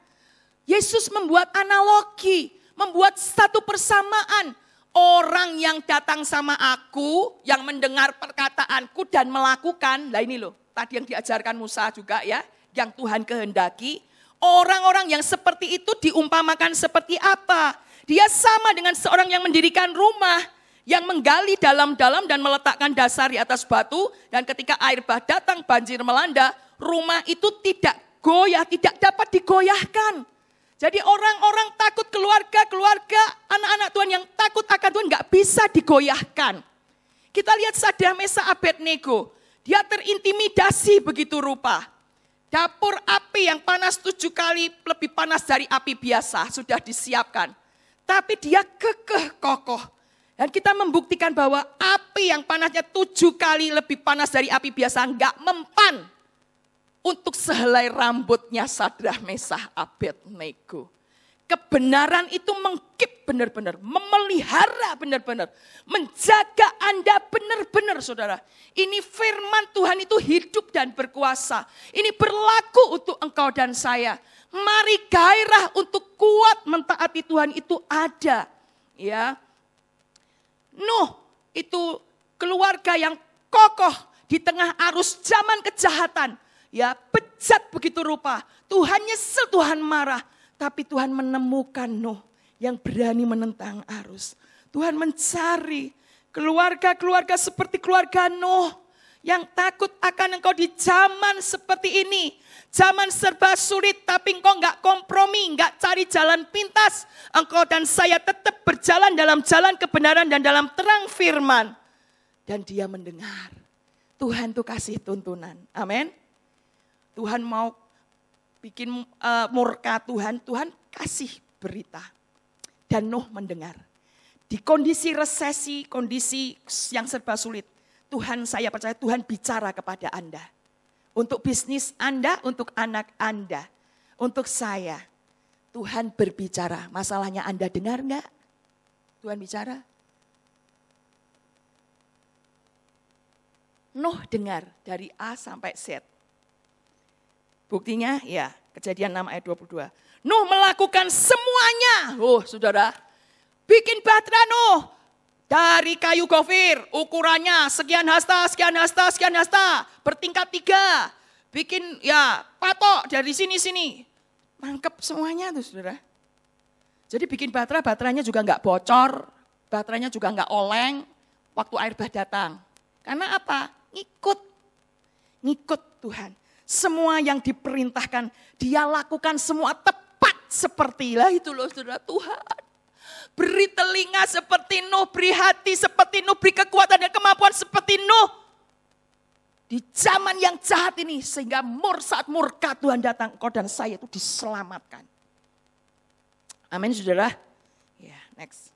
Yesus membuat analogi membuat satu persamaan. Orang yang datang sama aku, yang mendengar perkataanku dan melakukan, lah ini loh, tadi yang diajarkan Musa juga ya, yang Tuhan kehendaki. Orang-orang yang seperti itu diumpamakan seperti apa? Dia sama dengan seorang yang mendirikan rumah, yang menggali dalam-dalam dan meletakkan dasar di atas batu. Dan ketika air bah datang, banjir melanda, rumah itu tidak goyah, tidak dapat digoyahkan. Jadi orang-orang takut keluarga, keluarga, anak-anak Tuhan yang takut akan Tuhan nggak bisa digoyahkan. Kita lihat Sadah Mesa Abednego. Dia terintimidasi begitu rupa. Dapur api yang panas tujuh kali lebih panas dari api biasa sudah disiapkan. Tapi dia kekeh kokoh. Dan kita membuktikan bahwa api yang panasnya tujuh kali lebih panas dari api biasa nggak mempan untuk sehelai rambutnya Sadrah Mesah Abednego. Kebenaran itu mengkip benar-benar, memelihara benar-benar, menjaga Anda benar-benar saudara. Ini firman Tuhan itu hidup dan berkuasa. Ini berlaku untuk engkau dan saya. Mari gairah untuk kuat mentaati Tuhan itu ada. Ya. Nuh itu keluarga yang kokoh di tengah arus zaman kejahatan ya pecat begitu rupa. Tuhan nyesel, Tuhan marah. Tapi Tuhan menemukan Nuh yang berani menentang arus. Tuhan mencari keluarga-keluarga seperti keluarga Nuh yang takut akan engkau di zaman seperti ini. Zaman serba sulit tapi engkau nggak kompromi, enggak cari jalan pintas. Engkau dan saya tetap berjalan dalam jalan kebenaran dan dalam terang firman. Dan dia mendengar. Tuhan tuh kasih tuntunan. Amin. Tuhan mau bikin uh, murka Tuhan, Tuhan kasih berita. Dan Nuh mendengar. Di kondisi resesi, kondisi yang serba sulit, Tuhan saya percaya Tuhan bicara kepada Anda. Untuk bisnis Anda, untuk anak Anda, untuk saya. Tuhan berbicara, masalahnya Anda dengar enggak? Tuhan bicara. Nuh dengar dari A sampai Z Buktinya ya kejadian 6 ayat 22. Nuh melakukan semuanya. Oh saudara, bikin batra Nuh dari kayu gofir. Ukurannya sekian hasta, sekian hasta, sekian hasta. Bertingkat tiga. Bikin ya patok dari sini-sini. Mangkep semuanya tuh saudara. Jadi bikin batra, bateranya juga nggak bocor. Bateranya juga nggak oleng waktu air bah datang. Karena apa? Ngikut. Ngikut Tuhan. Semua yang diperintahkan, dia lakukan semua tepat seperti lah itu loh saudara Tuhan. Beri telinga seperti Nuh, beri hati seperti Nuh, beri kekuatan dan kemampuan seperti Nuh. Di zaman yang jahat ini sehingga mur saat murka Tuhan datang kau dan saya itu diselamatkan. Amin saudara. Ya, yeah, next.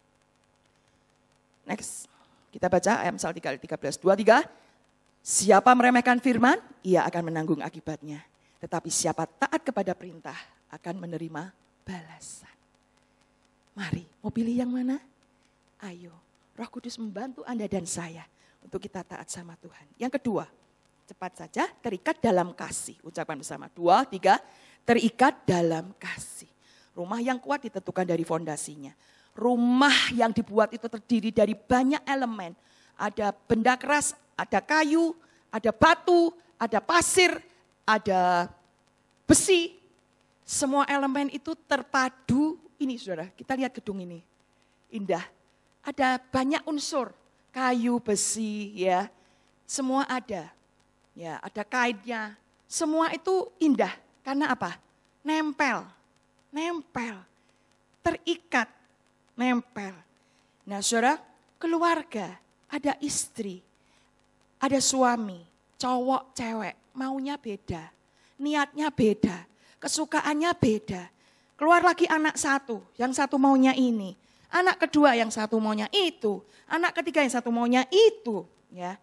Next. Kita baca ayat 3, 13, 23. Siapa meremehkan firman, ia akan menanggung akibatnya. Tetapi siapa taat kepada perintah akan menerima balasan. Mari, mau pilih yang mana? Ayo, Roh Kudus membantu Anda dan saya untuk kita taat sama Tuhan. Yang kedua, cepat saja, terikat dalam kasih. Ucapan bersama, dua, tiga, terikat dalam kasih. Rumah yang kuat ditentukan dari fondasinya. Rumah yang dibuat itu terdiri dari banyak elemen. Ada benda keras, ada kayu, ada batu, ada pasir, ada besi. Semua elemen itu terpadu. Ini saudara, kita lihat gedung ini. Indah. Ada banyak unsur. Kayu, besi, ya. Semua ada. Ya, ada kainnya. Semua itu indah. Karena apa? Nempel. Nempel. Terikat. Nempel. Nah saudara, keluarga. Ada istri, ada suami, cowok, cewek, maunya beda, niatnya beda, kesukaannya beda. Keluar lagi anak satu, yang satu maunya ini. Anak kedua yang satu maunya itu, anak ketiga yang satu maunya itu, ya.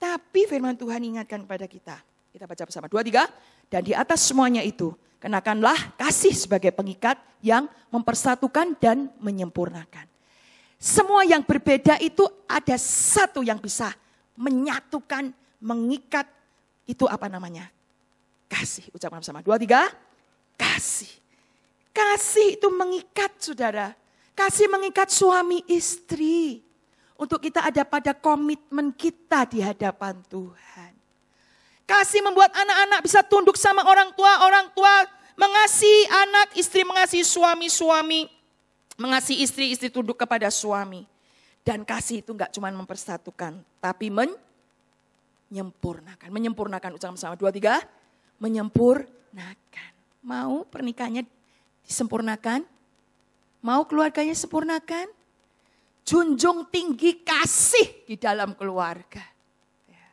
Tapi firman Tuhan ingatkan kepada kita. Kita baca bersama. Dua, tiga. Dan di atas semuanya itu, kenakanlah kasih sebagai pengikat yang mempersatukan dan menyempurnakan. Semua yang berbeda itu ada satu yang bisa menyatukan, mengikat, itu apa namanya? Kasih, ucapkan sama. Dua, tiga, kasih. Kasih itu mengikat saudara. Kasih mengikat suami istri. Untuk kita ada pada komitmen kita di hadapan Tuhan. Kasih membuat anak-anak bisa tunduk sama orang tua. Orang tua mengasihi anak, istri mengasihi suami, suami mengasihi istri, istri tunduk kepada suami. Dan kasih itu enggak cuma mempersatukan, tapi menyempurnakan. Menyempurnakan, usaha sama Dua, tiga. Menyempurnakan. Mau pernikahannya disempurnakan? Mau keluarganya sempurnakan? Junjung tinggi kasih di dalam keluarga. Ya.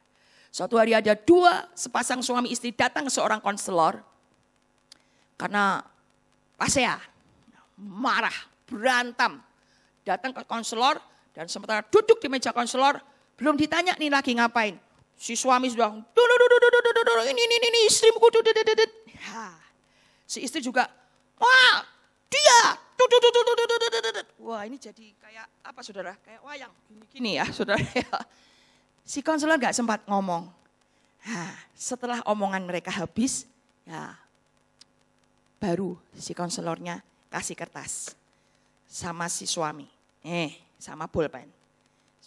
Suatu hari ada dua sepasang suami istri datang seorang konselor. Karena ya marah, berantem. Datang ke konselor, dan sementara duduk di meja konselor, belum ditanya nih lagi ngapain. Si suami sudah, ini, ini, ini, Si istri juga, wah dia. Wah ini jadi kayak apa saudara? Kayak wayang gini ya saudara. Si konselor gak sempat ngomong. setelah omongan mereka habis, ya baru si konselornya kasih kertas sama si suami. Eh, sama pulpen.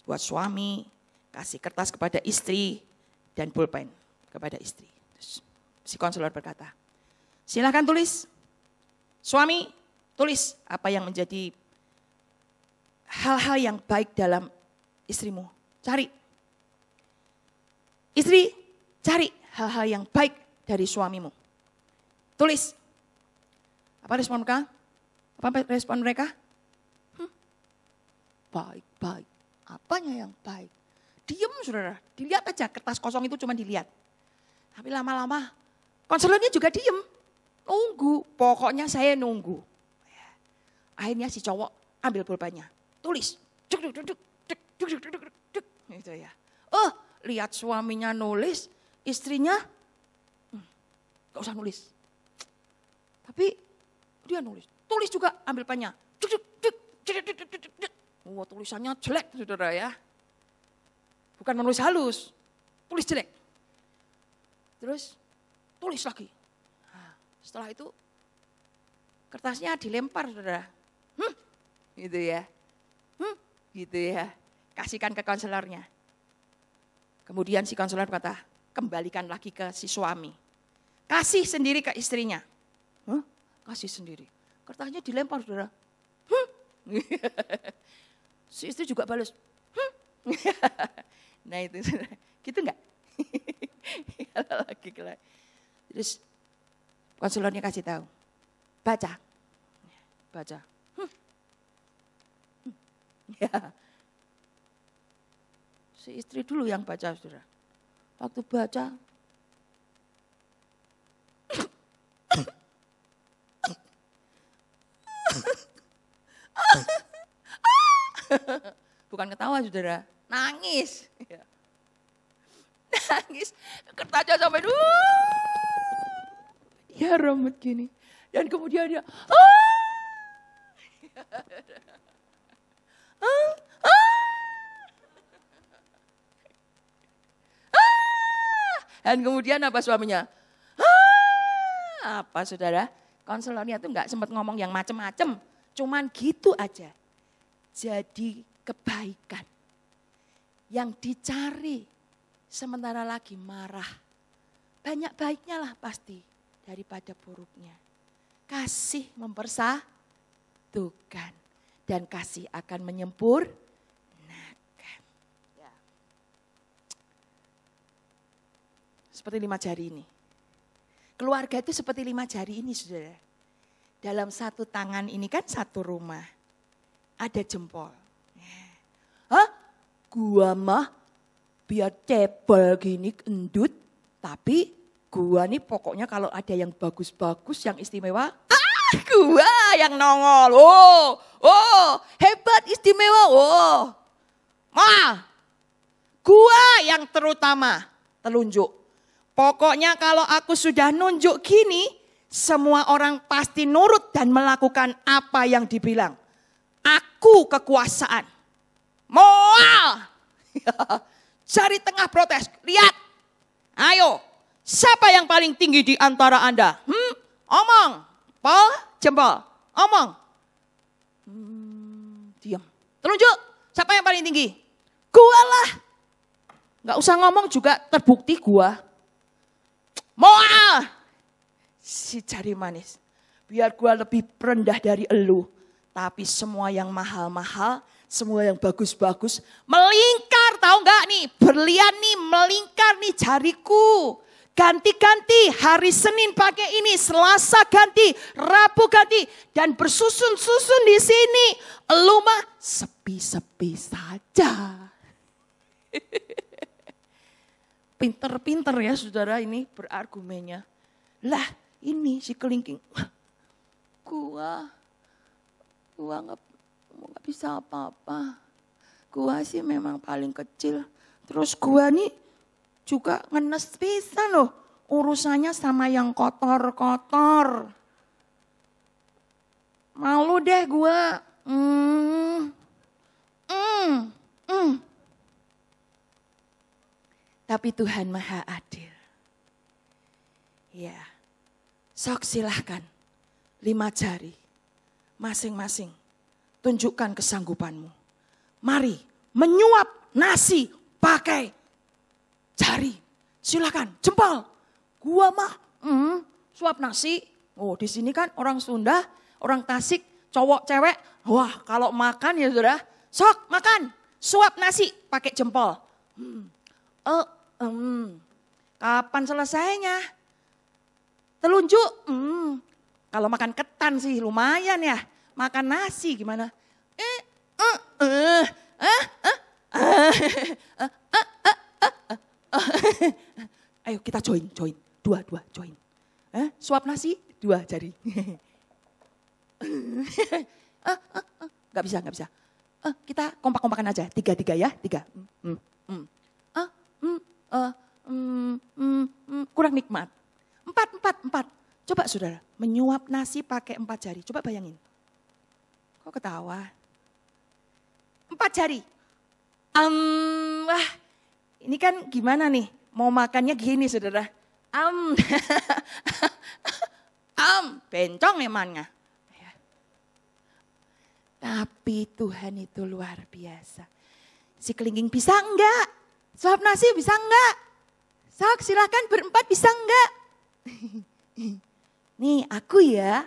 Buat suami, kasih kertas kepada istri, dan pulpen kepada istri. Terus, si konselor berkata, silahkan tulis. Suami, tulis apa yang menjadi hal-hal yang baik dalam istrimu. Cari. Istri, cari hal-hal yang baik dari suamimu. Tulis. Apa respon mereka? Apa respon mereka? baik-baik. Apanya yang baik? Diem saudara, dilihat aja kertas kosong itu cuma dilihat. Tapi lama-lama konselornya juga diem. Nunggu, pokoknya saya nunggu. Akhirnya si cowok ambil pulpennya, tulis. Duk, duk, duk, duk, duk, duk, duk, duk, gitu ya. Oh, lihat suaminya nulis, istrinya hmm, gak usah nulis. Tapi dia nulis, tulis juga ambil pennya. duk, duk, duk, duk, duk, duk, duk, Wah, oh, tulisannya jelek, saudara ya. Bukan menulis halus, tulis jelek. Terus tulis lagi. Nah, setelah itu kertasnya dilempar, saudara. Hmm, gitu ya. Hmm, gitu ya. Kasihkan ke konselornya. Kemudian si konselor berkata, kembalikan lagi ke si suami. Kasih sendiri ke istrinya. Hmm, Kasih sendiri. Kertasnya dilempar, saudara. Hmm. Si istri juga balas, Hm? nah itu, gitu enggak? Kalau lagi kelak. Terus konselornya kasih tahu, baca, baca. Hm? Ya. Si istri dulu yang baca, saudara. Waktu baca, Bukan ketawa saudara, nangis. Ya. Nangis, kertasnya sampai dulu. ya rambut gini. Dan kemudian dia, ah. Dan kemudian apa suaminya? Ah. apa saudara? Konselornya tuh nggak sempat ngomong yang macem-macem. Cuman gitu aja jadi kebaikan. Yang dicari sementara lagi marah. Banyak baiknya lah pasti daripada buruknya. Kasih mempersah mempersatukan dan kasih akan menyempur. Ya. Seperti lima jari ini. Keluarga itu seperti lima jari ini saudara. Dalam satu tangan ini kan satu rumah ada jempol. Ya. Hah? Gua mah biar cebol gini endut, tapi gua nih pokoknya kalau ada yang bagus-bagus, yang istimewa, ah, gua yang nongol. Oh, oh, hebat istimewa. Oh, ma, gua yang terutama telunjuk. Pokoknya kalau aku sudah nunjuk gini, semua orang pasti nurut dan melakukan apa yang dibilang aku kekuasaan. Moal. Ya, cari tengah protes. Lihat. Ayo. Siapa yang paling tinggi di antara Anda? Hmm? Omong. Paul, jempol. Omong. Hmm, diam. Telunjuk. Siapa yang paling tinggi? Gua lah. Gak usah ngomong juga terbukti gua. Moal. Si cari manis. Biar gua lebih rendah dari elu tapi semua yang mahal-mahal, semua yang bagus-bagus, melingkar tahu nggak nih? Berlian nih, melingkar nih jariku. Ganti-ganti, hari Senin pakai ini, Selasa ganti, Rabu ganti. Dan bersusun-susun di sini. Luma sepi-sepi saja. Pinter-pinter ya saudara ini berargumennya. Lah ini si kelingking. kuah gua nggak nggak bisa apa-apa. Gua sih memang paling kecil. Terus gua nih juga ngenes pisan loh urusannya sama yang kotor-kotor. Malu deh gua. Hmm. Hmm. Hmm. Tapi Tuhan Maha Adil. Ya. Sok silahkan. Lima jari masing-masing tunjukkan kesanggupanmu. Mari menyuap nasi pakai jari. Silakan jempol. Gua mah mm, suap nasi. Oh di sini kan orang Sunda, orang Tasik, cowok cewek. Wah kalau makan ya sudah. Sok makan. Suap nasi pakai jempol. Hmm. Oh, um, kapan selesainya? Telunjuk. Hmm. Kalau makan ketan sih lumayan ya. Makan nasi gimana? Eh, eh, eh, eh, eh, eh, eh, eh, Ayo kita join, join. Dua, dua, join. Eh, suap nasi, dua jari. Gak bisa, gak bisa. Eh, kita kompak-kompakan aja, tiga-tiga ya, tiga. Hmm, hmm. Eh, hmm, eh, hmm, hmm, kurang nikmat. Empat, empat, empat. Coba saudara, menyuap nasi pakai empat jari. Coba bayangin. Kok ketawa? Empat jari. Um, wah, ini kan gimana nih? Mau makannya gini saudara. Um, um, bencong emangnya. Ya. Tapi Tuhan itu luar biasa. Si kelingking bisa enggak? Suap nasi bisa enggak? Sok silahkan berempat bisa enggak? Nih aku ya.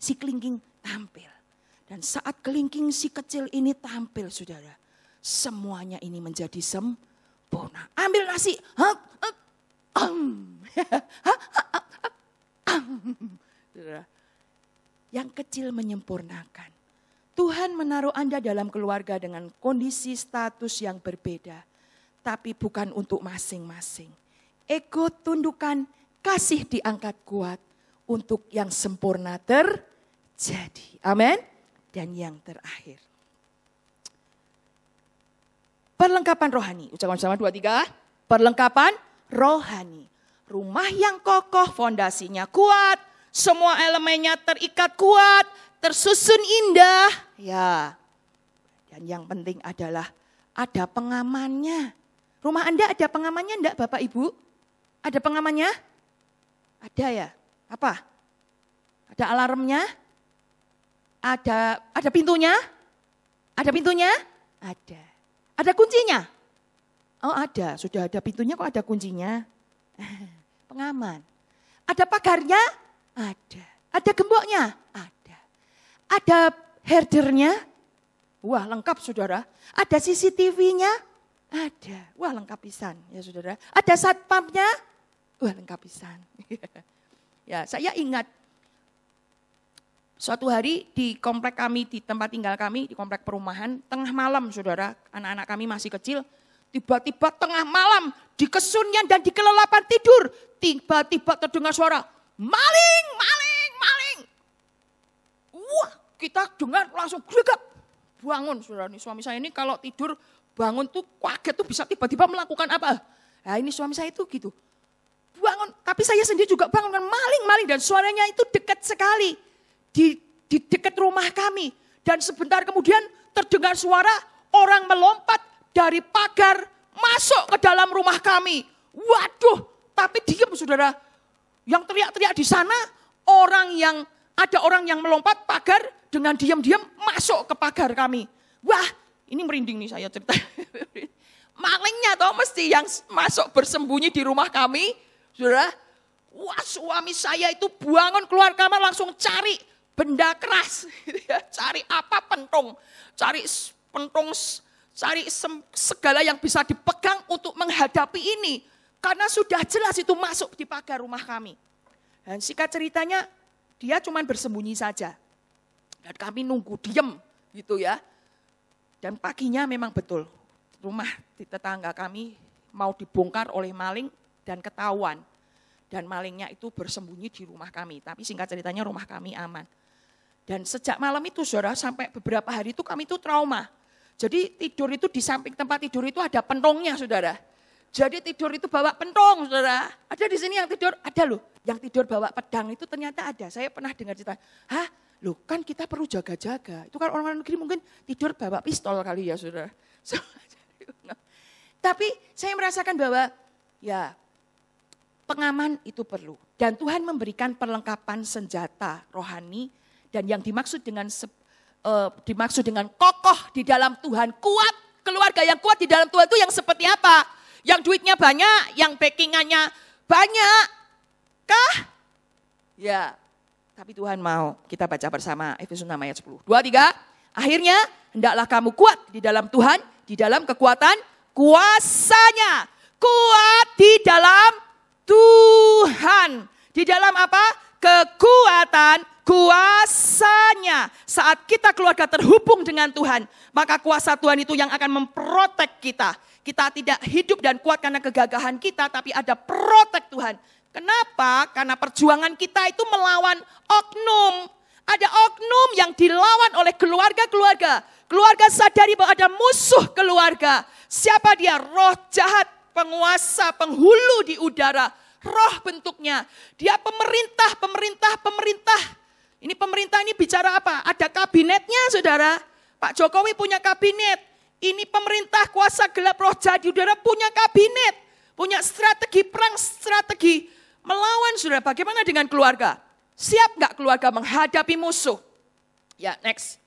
si kelingking tampil. Dan saat kelingking si kecil ini tampil saudara. Semuanya ini menjadi sempurna. Ambil nasi. Yang kecil menyempurnakan. Tuhan menaruh Anda dalam keluarga dengan kondisi status yang berbeda. Tapi bukan untuk masing-masing. Ego tundukan, kasih diangkat kuat untuk yang sempurna terjadi. Amin. Dan yang terakhir. Perlengkapan rohani. Ucapkan sama dua tiga. Perlengkapan rohani. Rumah yang kokoh, fondasinya kuat. Semua elemennya terikat kuat, tersusun indah. Ya, dan yang penting adalah ada pengamannya. Rumah Anda ada pengamannya enggak Bapak Ibu? Ada pengamannya? Ada ya? Apa? Ada alarmnya? Ada ada pintunya? Ada pintunya? Ada. Ada kuncinya? Oh ada, sudah ada pintunya kok ada kuncinya. Pengaman. Ada pagarnya? Ada. Ada gemboknya? Ada. Ada herdernya? Wah lengkap saudara. Ada CCTV-nya? Ada. Wah lengkap pisan ya saudara. Ada satpamnya? Wah lengkap pisan. Ya, saya ingat suatu hari di komplek kami, di tempat tinggal kami, di komplek perumahan, tengah malam saudara, anak-anak kami masih kecil, tiba-tiba tengah malam di kesunyian dan di kelelapan tidur, tiba-tiba terdengar suara, maling, maling, maling. Wah, kita dengar langsung greget, bangun saudara. Ini suami saya ini kalau tidur bangun tuh kaget tuh bisa tiba-tiba melakukan apa. Nah ini suami saya itu gitu bangun. Tapi saya sendiri juga bangun kan maling-maling dan suaranya itu dekat sekali. Di, di dekat rumah kami. Dan sebentar kemudian terdengar suara orang melompat dari pagar masuk ke dalam rumah kami. Waduh, tapi diam saudara. Yang teriak-teriak di sana orang yang ada orang yang melompat pagar dengan diam-diam masuk ke pagar kami. Wah, ini merinding nih saya cerita. Malingnya toh mesti yang masuk bersembunyi di rumah kami Saudara, wah suami saya itu bangun keluar kamar langsung cari benda keras. Gitu ya. cari apa pentung, cari pentung, cari segala yang bisa dipegang untuk menghadapi ini. Karena sudah jelas itu masuk di pagar rumah kami. Dan sikat ceritanya, dia cuma bersembunyi saja. Dan kami nunggu diem gitu ya. Dan paginya memang betul rumah di tetangga kami mau dibongkar oleh maling dan ketahuan. Dan malingnya itu bersembunyi di rumah kami. Tapi singkat ceritanya rumah kami aman. Dan sejak malam itu saudara sampai beberapa hari itu kami itu trauma. Jadi tidur itu di samping tempat tidur itu ada pentongnya saudara. Jadi tidur itu bawa pentong, saudara. Ada di sini yang tidur, ada loh. Yang tidur bawa pedang itu ternyata ada. Saya pernah dengar cerita, hah loh kan kita perlu jaga-jaga. Itu kan orang-orang negeri mungkin tidur bawa pistol kali ya, saudara. So, tapi saya merasakan bahwa ya Pengaman itu perlu. Dan Tuhan memberikan perlengkapan senjata rohani dan yang dimaksud dengan uh, dimaksud dengan kokoh di dalam Tuhan, kuat, keluarga yang kuat di dalam Tuhan itu yang seperti apa? Yang duitnya banyak, yang backingannya banyak kah? Ya. Tapi Tuhan mau kita baca bersama Efesus 6 ayat 10. 2 3. Akhirnya hendaklah kamu kuat di dalam Tuhan, di dalam kekuatan kuasanya. Kuat di dalam Tuhan. Di dalam apa? Kekuatan kuasanya. Saat kita keluarga terhubung dengan Tuhan, maka kuasa Tuhan itu yang akan memprotek kita. Kita tidak hidup dan kuat karena kegagahan kita, tapi ada protek Tuhan. Kenapa? Karena perjuangan kita itu melawan oknum. Ada oknum yang dilawan oleh keluarga-keluarga. Keluarga sadari bahwa ada musuh keluarga. Siapa dia? Roh jahat penguasa, penghulu di udara, roh bentuknya. Dia pemerintah, pemerintah, pemerintah. Ini pemerintah ini bicara apa? Ada kabinetnya saudara. Pak Jokowi punya kabinet. Ini pemerintah kuasa gelap roh jahat udara punya kabinet. Punya strategi perang, strategi melawan saudara. Bagaimana dengan keluarga? Siap nggak keluarga menghadapi musuh? Ya, next.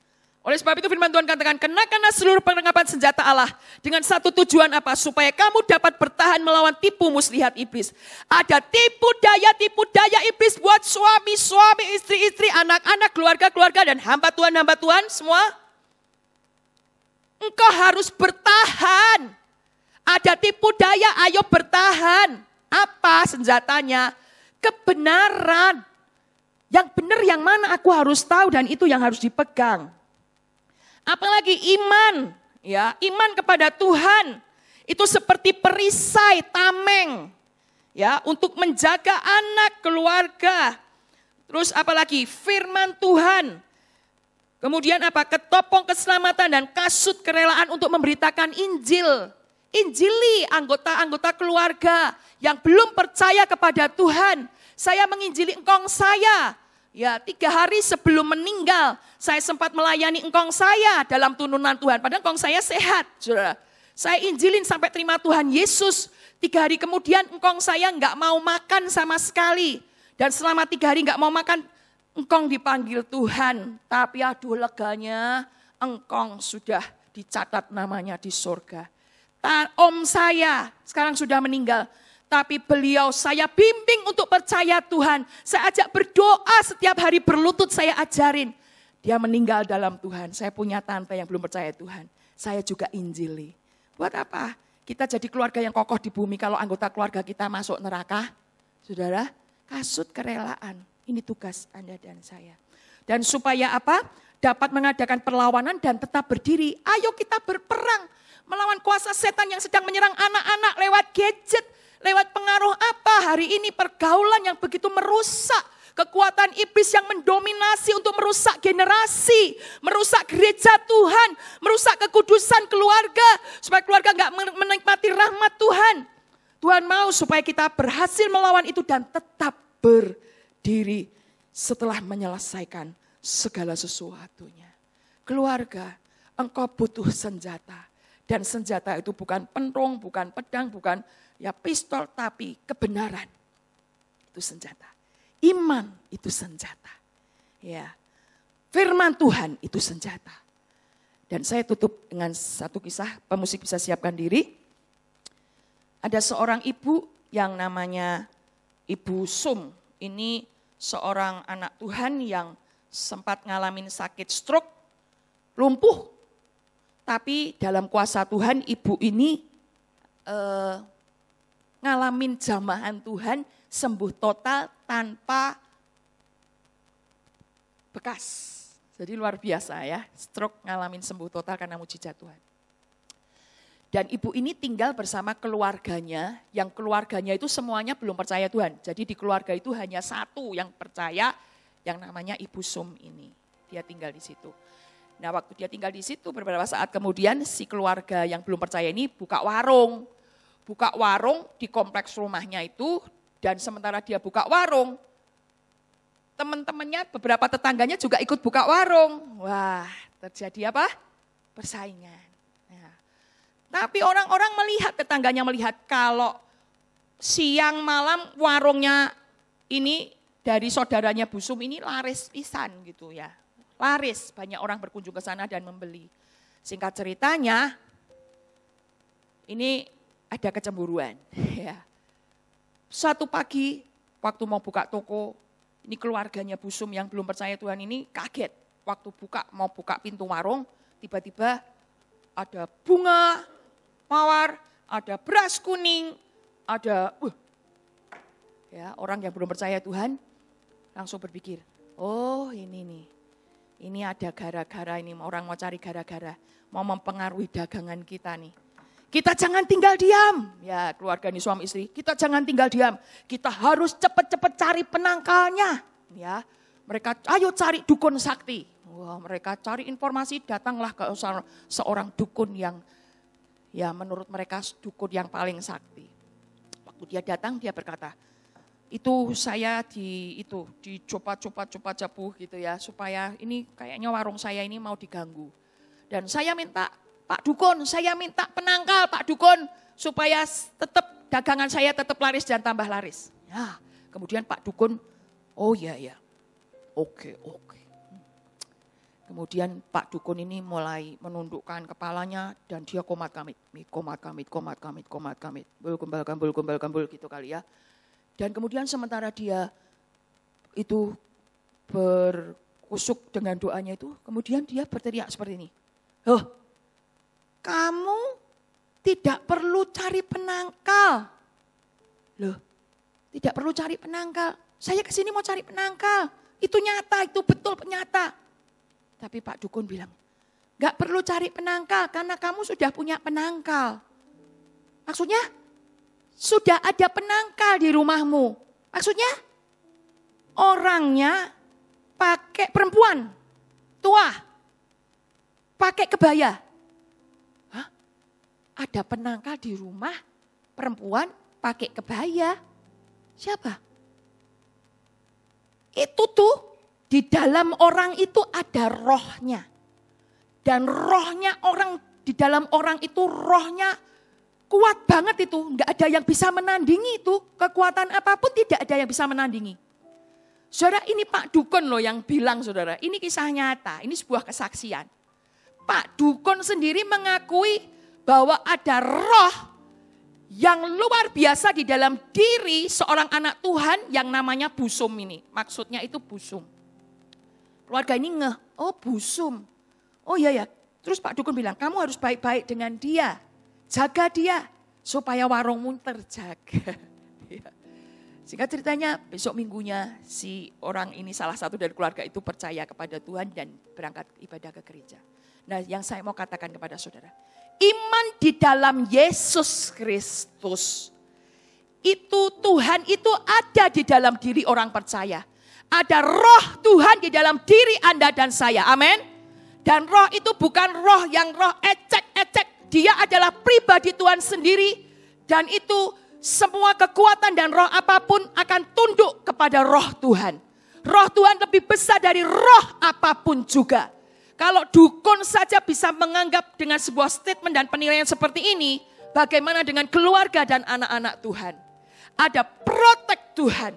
Oleh sebab itu firman Tuhan katakan, kenakanlah seluruh perlengkapan senjata Allah dengan satu tujuan apa? Supaya kamu dapat bertahan melawan tipu muslihat iblis. Ada tipu daya, tipu daya iblis buat suami, suami, istri-istri, anak-anak, keluarga-keluarga, dan hamba Tuhan, hamba Tuhan semua. Engkau harus bertahan. Ada tipu daya, ayo bertahan. Apa senjatanya? Kebenaran. Yang benar yang mana aku harus tahu dan itu yang harus dipegang. Apalagi iman, ya, iman kepada Tuhan itu seperti perisai tameng ya untuk menjaga anak keluarga. Terus apalagi firman Tuhan. Kemudian apa? Ketopong keselamatan dan kasut kerelaan untuk memberitakan Injil. Injili anggota-anggota keluarga yang belum percaya kepada Tuhan. Saya menginjili engkong saya, Ya, tiga hari sebelum meninggal, saya sempat melayani engkong saya dalam tununan Tuhan. Padahal engkong saya sehat, saudara. Saya injilin sampai terima Tuhan Yesus. Tiga hari kemudian engkong saya nggak mau makan sama sekali. Dan selama tiga hari nggak mau makan, engkong dipanggil Tuhan. Tapi aduh leganya, engkong sudah dicatat namanya di surga. om saya sekarang sudah meninggal tapi beliau saya bimbing untuk percaya Tuhan. Saya ajak berdoa setiap hari berlutut saya ajarin. Dia meninggal dalam Tuhan. Saya punya tante yang belum percaya Tuhan. Saya juga injili. Buat apa? Kita jadi keluarga yang kokoh di bumi kalau anggota keluarga kita masuk neraka. Saudara, kasut kerelaan. Ini tugas Anda dan saya. Dan supaya apa? Dapat mengadakan perlawanan dan tetap berdiri. Ayo kita berperang melawan kuasa setan yang sedang menyerang anak-anak lewat gadget Lewat pengaruh apa hari ini pergaulan yang begitu merusak. Kekuatan iblis yang mendominasi untuk merusak generasi, merusak gereja Tuhan, merusak kekudusan keluarga, supaya keluarga nggak menikmati rahmat Tuhan. Tuhan mau supaya kita berhasil melawan itu dan tetap berdiri setelah menyelesaikan segala sesuatunya. Keluarga, engkau butuh senjata. Dan senjata itu bukan penrung, bukan pedang, bukan ya pistol tapi kebenaran itu senjata. Iman itu senjata. Ya. Firman Tuhan itu senjata. Dan saya tutup dengan satu kisah, pemusik bisa siapkan diri. Ada seorang ibu yang namanya Ibu Sum. Ini seorang anak Tuhan yang sempat ngalamin sakit stroke, lumpuh. Tapi dalam kuasa Tuhan ibu ini eh, ngalamin jamahan Tuhan sembuh total tanpa bekas. Jadi luar biasa ya, stroke ngalamin sembuh total karena mujizat Tuhan. Dan ibu ini tinggal bersama keluarganya, yang keluarganya itu semuanya belum percaya Tuhan. Jadi di keluarga itu hanya satu yang percaya, yang namanya Ibu Sum ini. Dia tinggal di situ. Nah waktu dia tinggal di situ beberapa saat kemudian si keluarga yang belum percaya ini buka warung buka warung di kompleks rumahnya itu dan sementara dia buka warung, teman-temannya beberapa tetangganya juga ikut buka warung. Wah, terjadi apa? Persaingan. Nah, tapi orang-orang melihat tetangganya melihat kalau siang malam warungnya ini dari saudaranya busung ini laris pisan gitu ya. Laris, banyak orang berkunjung ke sana dan membeli. Singkat ceritanya, ini ada kecemburuan. Ya. Suatu pagi waktu mau buka toko, ini keluarganya Busum yang belum percaya Tuhan ini kaget. Waktu buka mau buka pintu warung, tiba-tiba ada bunga mawar, ada beras kuning, ada uh, ya orang yang belum percaya Tuhan langsung berpikir, oh ini nih, ini ada gara-gara ini orang mau cari gara-gara, mau mempengaruhi dagangan kita nih kita jangan tinggal diam. Ya keluarga ini suami istri, kita jangan tinggal diam. Kita harus cepat-cepat cari penangkalnya. Ya, mereka ayo cari dukun sakti. Wah, mereka cari informasi, datanglah ke seorang dukun yang ya menurut mereka dukun yang paling sakti. Waktu dia datang dia berkata, itu saya di itu dicoba-coba coba jabu gitu ya supaya ini kayaknya warung saya ini mau diganggu. Dan saya minta Pak Dukun, saya minta penangkal Pak Dukun supaya tetap dagangan saya tetap laris dan tambah laris. Ya, kemudian Pak Dukun, oh ya ya, oke oke. Kemudian Pak Dukun ini mulai menundukkan kepalanya dan dia komat kamit, komat kamit, komat kamit, komat kamit, bul kembali kambul kembali kambul gitu kali ya. Dan kemudian sementara dia itu berkusuk dengan doanya itu, kemudian dia berteriak seperti ini. Oh, kamu tidak perlu cari penangkal. Loh, tidak perlu cari penangkal. Saya kesini mau cari penangkal. Itu nyata, itu betul nyata. Tapi Pak Dukun bilang, gak perlu cari penangkal karena kamu sudah punya penangkal. Maksudnya, sudah ada penangkal di rumahmu. Maksudnya, orangnya pakai perempuan, tua, pakai kebaya, ada penangkal di rumah, perempuan pakai kebaya. Siapa? Itu tuh, di dalam orang itu ada rohnya. Dan rohnya orang, di dalam orang itu rohnya kuat banget itu. Enggak ada yang bisa menandingi itu. Kekuatan apapun tidak ada yang bisa menandingi. Saudara ini Pak Dukun loh yang bilang saudara, ini kisah nyata, ini sebuah kesaksian. Pak Dukun sendiri mengakui bahwa ada roh yang luar biasa di dalam diri seorang anak Tuhan yang namanya busum ini. Maksudnya itu busum. Keluarga ini ngeh, oh busum. Oh iya ya, terus Pak Dukun bilang, kamu harus baik-baik dengan dia. Jaga dia, supaya warungmu terjaga. Sehingga iya. ceritanya besok minggunya si orang ini salah satu dari keluarga itu percaya kepada Tuhan dan berangkat ibadah ke gereja. Nah yang saya mau katakan kepada saudara, Iman di dalam Yesus Kristus. Itu Tuhan itu ada di dalam diri orang percaya. Ada roh Tuhan di dalam diri Anda dan saya. Amin. Dan roh itu bukan roh yang roh ecek-ecek. Dia adalah pribadi Tuhan sendiri. Dan itu semua kekuatan dan roh apapun akan tunduk kepada roh Tuhan. Roh Tuhan lebih besar dari roh apapun juga. Kalau dukun saja bisa menganggap dengan sebuah statement dan penilaian seperti ini, bagaimana dengan keluarga dan anak-anak Tuhan? Ada protek Tuhan,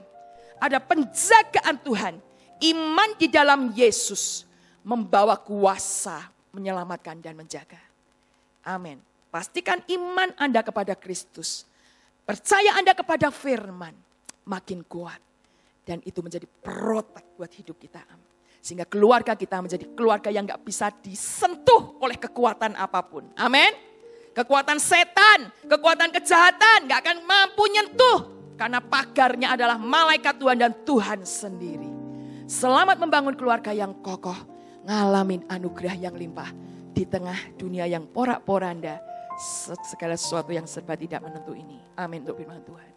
ada penjagaan Tuhan. Iman di dalam Yesus membawa kuasa menyelamatkan dan menjaga. Amin. Pastikan iman Anda kepada Kristus. Percaya Anda kepada firman makin kuat. Dan itu menjadi protek buat hidup kita. Amin. Sehingga keluarga kita menjadi keluarga yang gak bisa disentuh oleh kekuatan apapun. Amin. Kekuatan setan, kekuatan kejahatan gak akan mampu nyentuh. Karena pagarnya adalah malaikat Tuhan dan Tuhan sendiri. Selamat membangun keluarga yang kokoh. Ngalamin anugerah yang limpah. Di tengah dunia yang porak-poranda. Segala sesuatu yang serba tidak menentu ini. Amin untuk firman Tuhan.